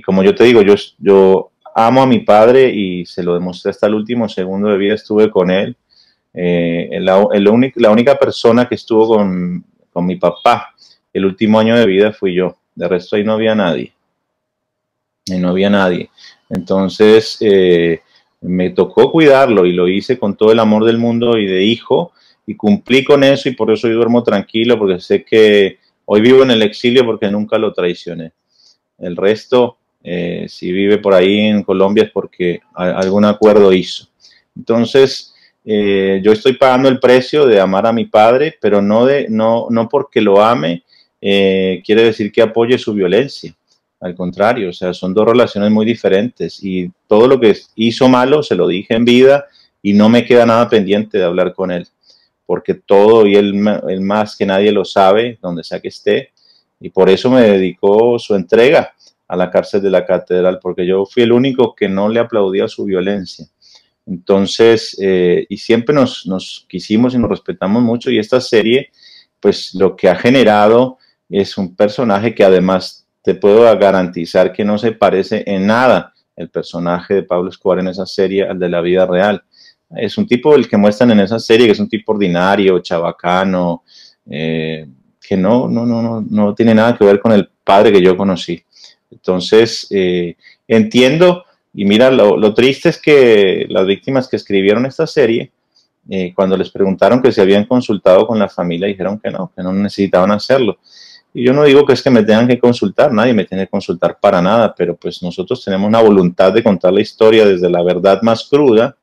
como yo te digo, yo, yo amo a mi padre y se lo demostré hasta el último segundo de vida, estuve con él. Eh, la, única persona que estuvo con, mi papá el último año de vida fui yo, de resto ahí no había nadie. Y no había nadie. Entonces eh, me tocó cuidarlo y lo hice con todo el amor del mundo y de hijo, y cumplí con eso y por eso yo duermo tranquilo, porque sé que hoy vivo en el exilio porque nunca lo traicioné. El resto, eh, si vive por ahí en Colombia es porque algún acuerdo hizo. Entonces, eh, yo estoy pagando el precio de amar a mi padre, pero no, de, no, no porque lo ame, eh, quiere decir que apoye su violencia. Al contrario, o sea, son dos relaciones muy diferentes y todo lo que hizo malo se lo dije en vida y no me queda nada pendiente de hablar con él porque todo y él, más que nadie lo sabe, donde sea que esté, y por eso me dedicó su entrega a la cárcel de la catedral, porque yo fui el único que no le aplaudía su violencia. Entonces, eh, y siempre nos, nos, quisimos y nos respetamos mucho, y esta serie, pues lo que ha generado es un personaje que además te puedo garantizar que no se parece en nada el personaje de Pablo Escobar en esa serie al de la vida real. Es un tipo el que muestran en esa serie, que es un tipo ordinario, chabacano, eh, que no, no, no, no, no tiene nada que ver con el padre que yo conocí. Entonces, eh, entiendo, y mira, lo, lo, triste es que las víctimas que escribieron esta serie, eh, cuando les preguntaron que si habían consultado con la familia, dijeron que no, que no necesitaban hacerlo. Y yo no digo que es que me tengan que consultar, nadie me tiene que consultar para nada, pero pues nosotros tenemos una voluntad de contar la historia desde la verdad más cruda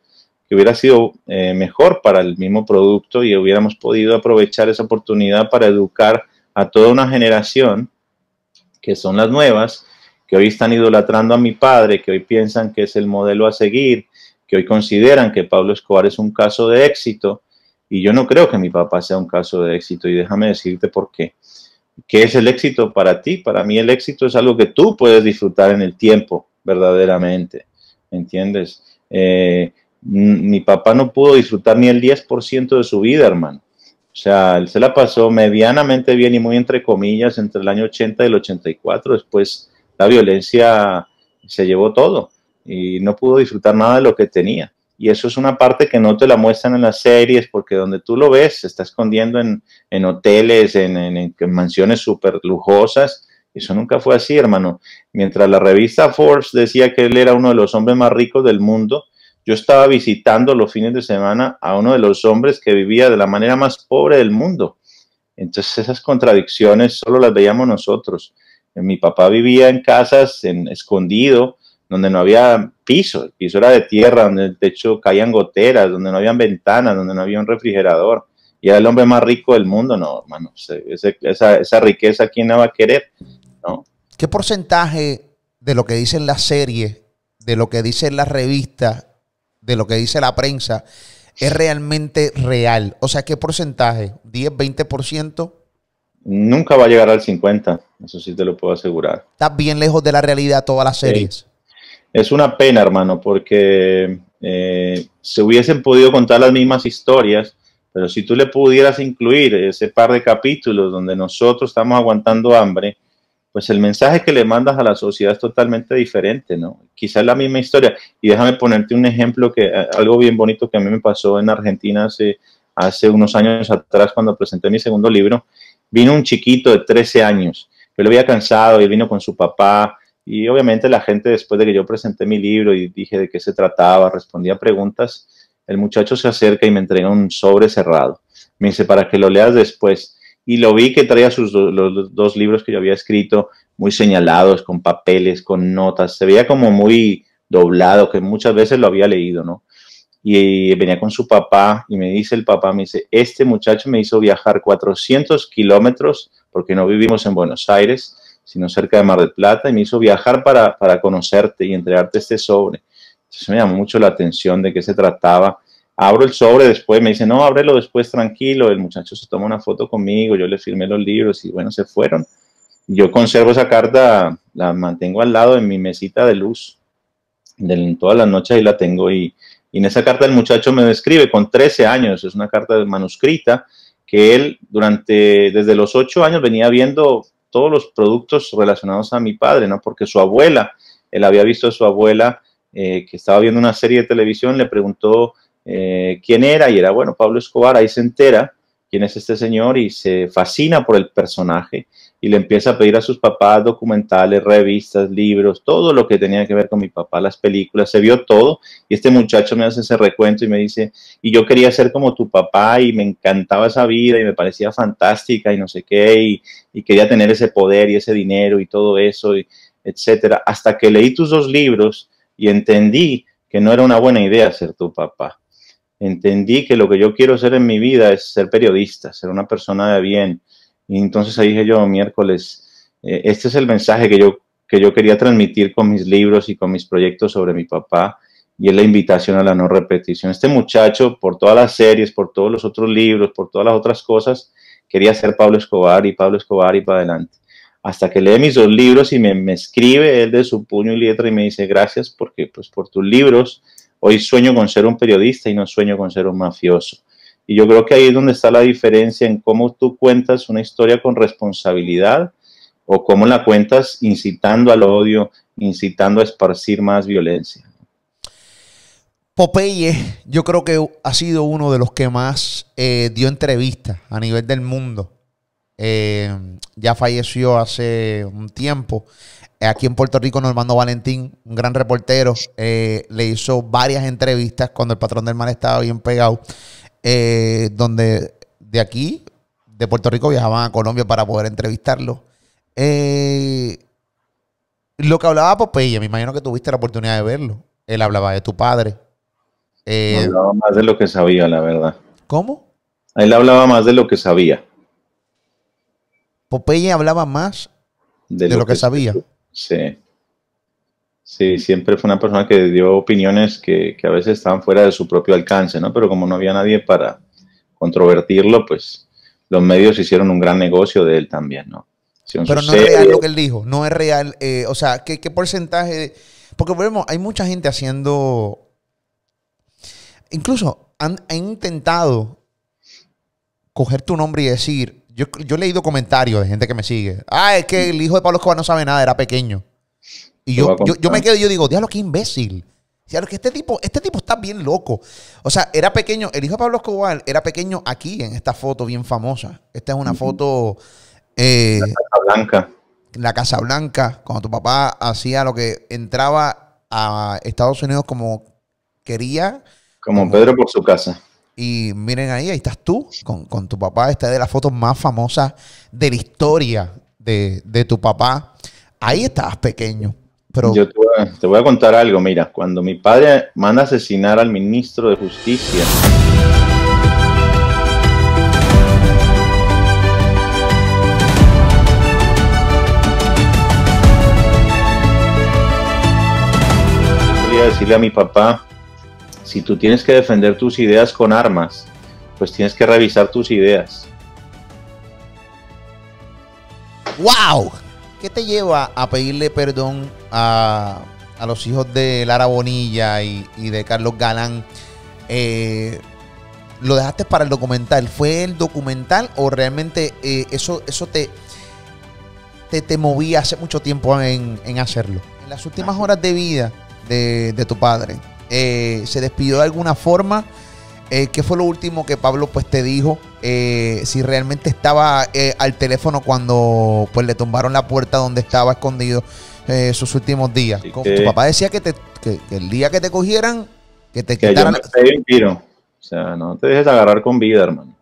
que hubiera sido eh, mejor para el mismo producto y hubiéramos podido aprovechar esa oportunidad para educar a toda una generación que son las nuevas, que hoy están idolatrando a mi padre, que hoy piensan que es el modelo a seguir, que hoy consideran que Pablo Escobar es un caso de éxito, y yo no creo que mi papá sea un caso de éxito, y déjame decirte por qué. ¿Qué es el éxito para ti? Para mí el éxito es algo que tú puedes disfrutar en el tiempo, verdaderamente, ¿entiendes? Eh, mi papá no pudo disfrutar ni el 10% de su vida, hermano. O sea, él se la pasó medianamente bien y muy entre comillas entre el año 80 y el 84. Después la violencia se llevó todo y no pudo disfrutar nada de lo que tenía. Y eso es una parte que no te la muestran en las series, porque donde tú lo ves, se está escondiendo en, hoteles, en, en mansiones súper lujosas. Eso nunca fue así, hermano. Mientras la revista Forbes decía que él era uno de los hombres más ricos del mundo, yo estaba visitando los fines de semana a uno de los hombres que vivía de la manera más pobre del mundo. Entonces esas contradicciones solo las veíamos nosotros. Mi papá vivía en casas en, escondido, donde no había piso, el piso era de tierra, donde el techo caían goteras, donde no habían ventanas, donde no había un refrigerador. Y era el hombre más rico del mundo, no, hermano, esa, riqueza, ¿quién la va a querer? ¿Qué porcentaje de lo que dicen las series, de lo que dicen las revistas de lo que dice la prensa es realmente real? O sea, ¿qué porcentaje? ¿10, 20%? Nunca va a llegar al 50, eso sí te lo puedo asegurar. está bien lejos de la realidad todas las series. Es, una pena, hermano, porque eh, se hubiesen podido contar las mismas historias, pero si tú le pudieras incluir ese par de capítulos donde nosotros estamos aguantando hambre, pues el mensaje que le mandas a la sociedad es totalmente diferente, ¿no? Quizás la misma historia. Y déjame ponerte un ejemplo, que eh, algo bien bonito que a mí me pasó en Argentina hace, unos años atrás cuando presenté mi segundo libro. Vino un chiquito de 13 años, yo lo había cansado, él vino con su papá, y obviamente la gente después de que yo presenté mi libro y dije de qué se trataba, respondía preguntas, el muchacho se acerca y me entrega un sobre cerrado. Me dice, para que lo leas después y lo vi que traía sus los, dos libros que yo había escrito muy señalados, con papeles, con notas, se veía como muy doblado, que muchas veces lo había leído, ¿no? Y venía con su papá y me dice el papá, me dice, este muchacho me hizo viajar 400 kilómetros, porque no vivimos en Buenos Aires, sino cerca de Mar del Plata, y me hizo viajar para, para conocerte y entregarte este sobre. Entonces me llamó mucho la atención de qué se trataba abro el sobre después, me dice, no, ábrelo después tranquilo, el muchacho se toma una foto conmigo, yo le firmé los libros y bueno, se fueron. Yo conservo esa carta, la mantengo al lado en mi mesita de luz, de, todas las noches ahí la tengo y, en esa carta el muchacho me describe con 13 años, es una carta manuscrita que él durante, desde los 8 años venía viendo todos los productos relacionados a mi padre, ¿no? Porque su abuela, él había visto a su abuela eh, que estaba viendo una serie de televisión, le preguntó eh, quién era y era, bueno, Pablo Escobar, ahí se entera quién es este señor y se fascina por el personaje y le empieza a pedir a sus papás documentales, revistas, libros, todo lo que tenía que ver con mi papá, las películas, se vio todo y este muchacho me hace ese recuento y me dice, y yo quería ser como tu papá y me encantaba esa vida y me parecía fantástica y no sé qué y, y quería tener ese poder y ese dinero y todo eso, y etcétera, hasta que leí tus dos libros y entendí que no era una buena idea ser tu papá entendí que lo que yo quiero hacer en mi vida es ser periodista, ser una persona de bien. Y entonces ahí dije yo, miércoles, eh, este es el mensaje que yo, que yo quería transmitir con mis libros y con mis proyectos sobre mi papá, y es la invitación a la no repetición. Este muchacho, por todas las series, por todos los otros libros, por todas las otras cosas, quería ser Pablo Escobar y Pablo Escobar y para adelante. Hasta que lee mis dos libros y me, me escribe él de su puño y letra y me dice gracias porque pues por tus libros Hoy sueño con ser un periodista y no sueño con ser un mafioso. Y yo creo que ahí es donde está la diferencia en cómo tú cuentas una historia con responsabilidad o cómo la cuentas incitando al odio, incitando a esparcir más violencia. Popeye, yo creo que ha sido uno de los que más eh, dio entrevistas a nivel del mundo. Eh, ya falleció hace un tiempo. Aquí en Puerto Rico, Normando Valentín, un gran reportero, eh, le hizo varias entrevistas cuando el patrón del mal estaba bien pegado, eh, donde de aquí, de Puerto Rico, viajaban a Colombia para poder entrevistarlo. lo que hablaba Popeye, me imagino que tuviste la oportunidad de verlo. Él hablaba de tu padre. hablaba más de lo que sabía, la verdad. ¿Cómo? Él hablaba más de lo que sabía. Popeye hablaba más de, lo, que, sabía. Sí. Sí, siempre fue una persona que dio opiniones que, a veces estaban fuera de su propio alcance, ¿no? Pero como no había nadie para controvertirlo, pues los medios hicieron un gran negocio de él también, ¿no? Pero no es real lo que él dijo, no es real. Eh, o sea, ¿qué, porcentaje? Porque vemos, hay mucha gente haciendo. Incluso han intentado coger tu nombre y decir, yo, he leído comentarios de gente que me sigue. Ah, es que el hijo de Pablo Escobar no sabe nada, era pequeño. Y yo, yo, me quedo y yo digo, diablo, qué imbécil. que este tipo, este tipo está bien loco. O sea, era pequeño, el hijo de Pablo Escobar era pequeño aquí, en esta foto bien famosa. Esta es una foto... Eh, la Casa Blanca. La Casa Blanca, cuando tu papá hacía lo que entraba a Estados Unidos como quería. como Pedro por su casa. Y miren ahí, ahí estás tú con, tu papá. Esta es de las fotos más famosas de la historia de, tu papá. Ahí estabas pequeño. Pero... Yo te voy, a, contar algo, mira, cuando mi padre manda a asesinar al ministro de Justicia, decirle a mi papá si tú tienes que defender tus ideas con armas, pues tienes que revisar tus ideas. ¡Wow! ¿Qué te lleva a pedirle perdón a, los hijos de Lara Bonilla y, de Carlos Galán? Eh, lo dejaste para el documental. ¿Fue el documental o realmente eh, eso, eso te, te, te, movía hace mucho tiempo en, hacerlo? En las últimas horas de vida de, de tu padre, eh, se despidió de alguna forma. Eh, ¿Qué fue lo último que Pablo pues te dijo? Eh, si realmente estaba eh, al teléfono cuando pues le tumbaron la puerta donde estaba escondido sus últimos días. tu papá decía que, el día que te cogieran, que te que quitaran... tiro. no te dejes agarrar con vida, hermano.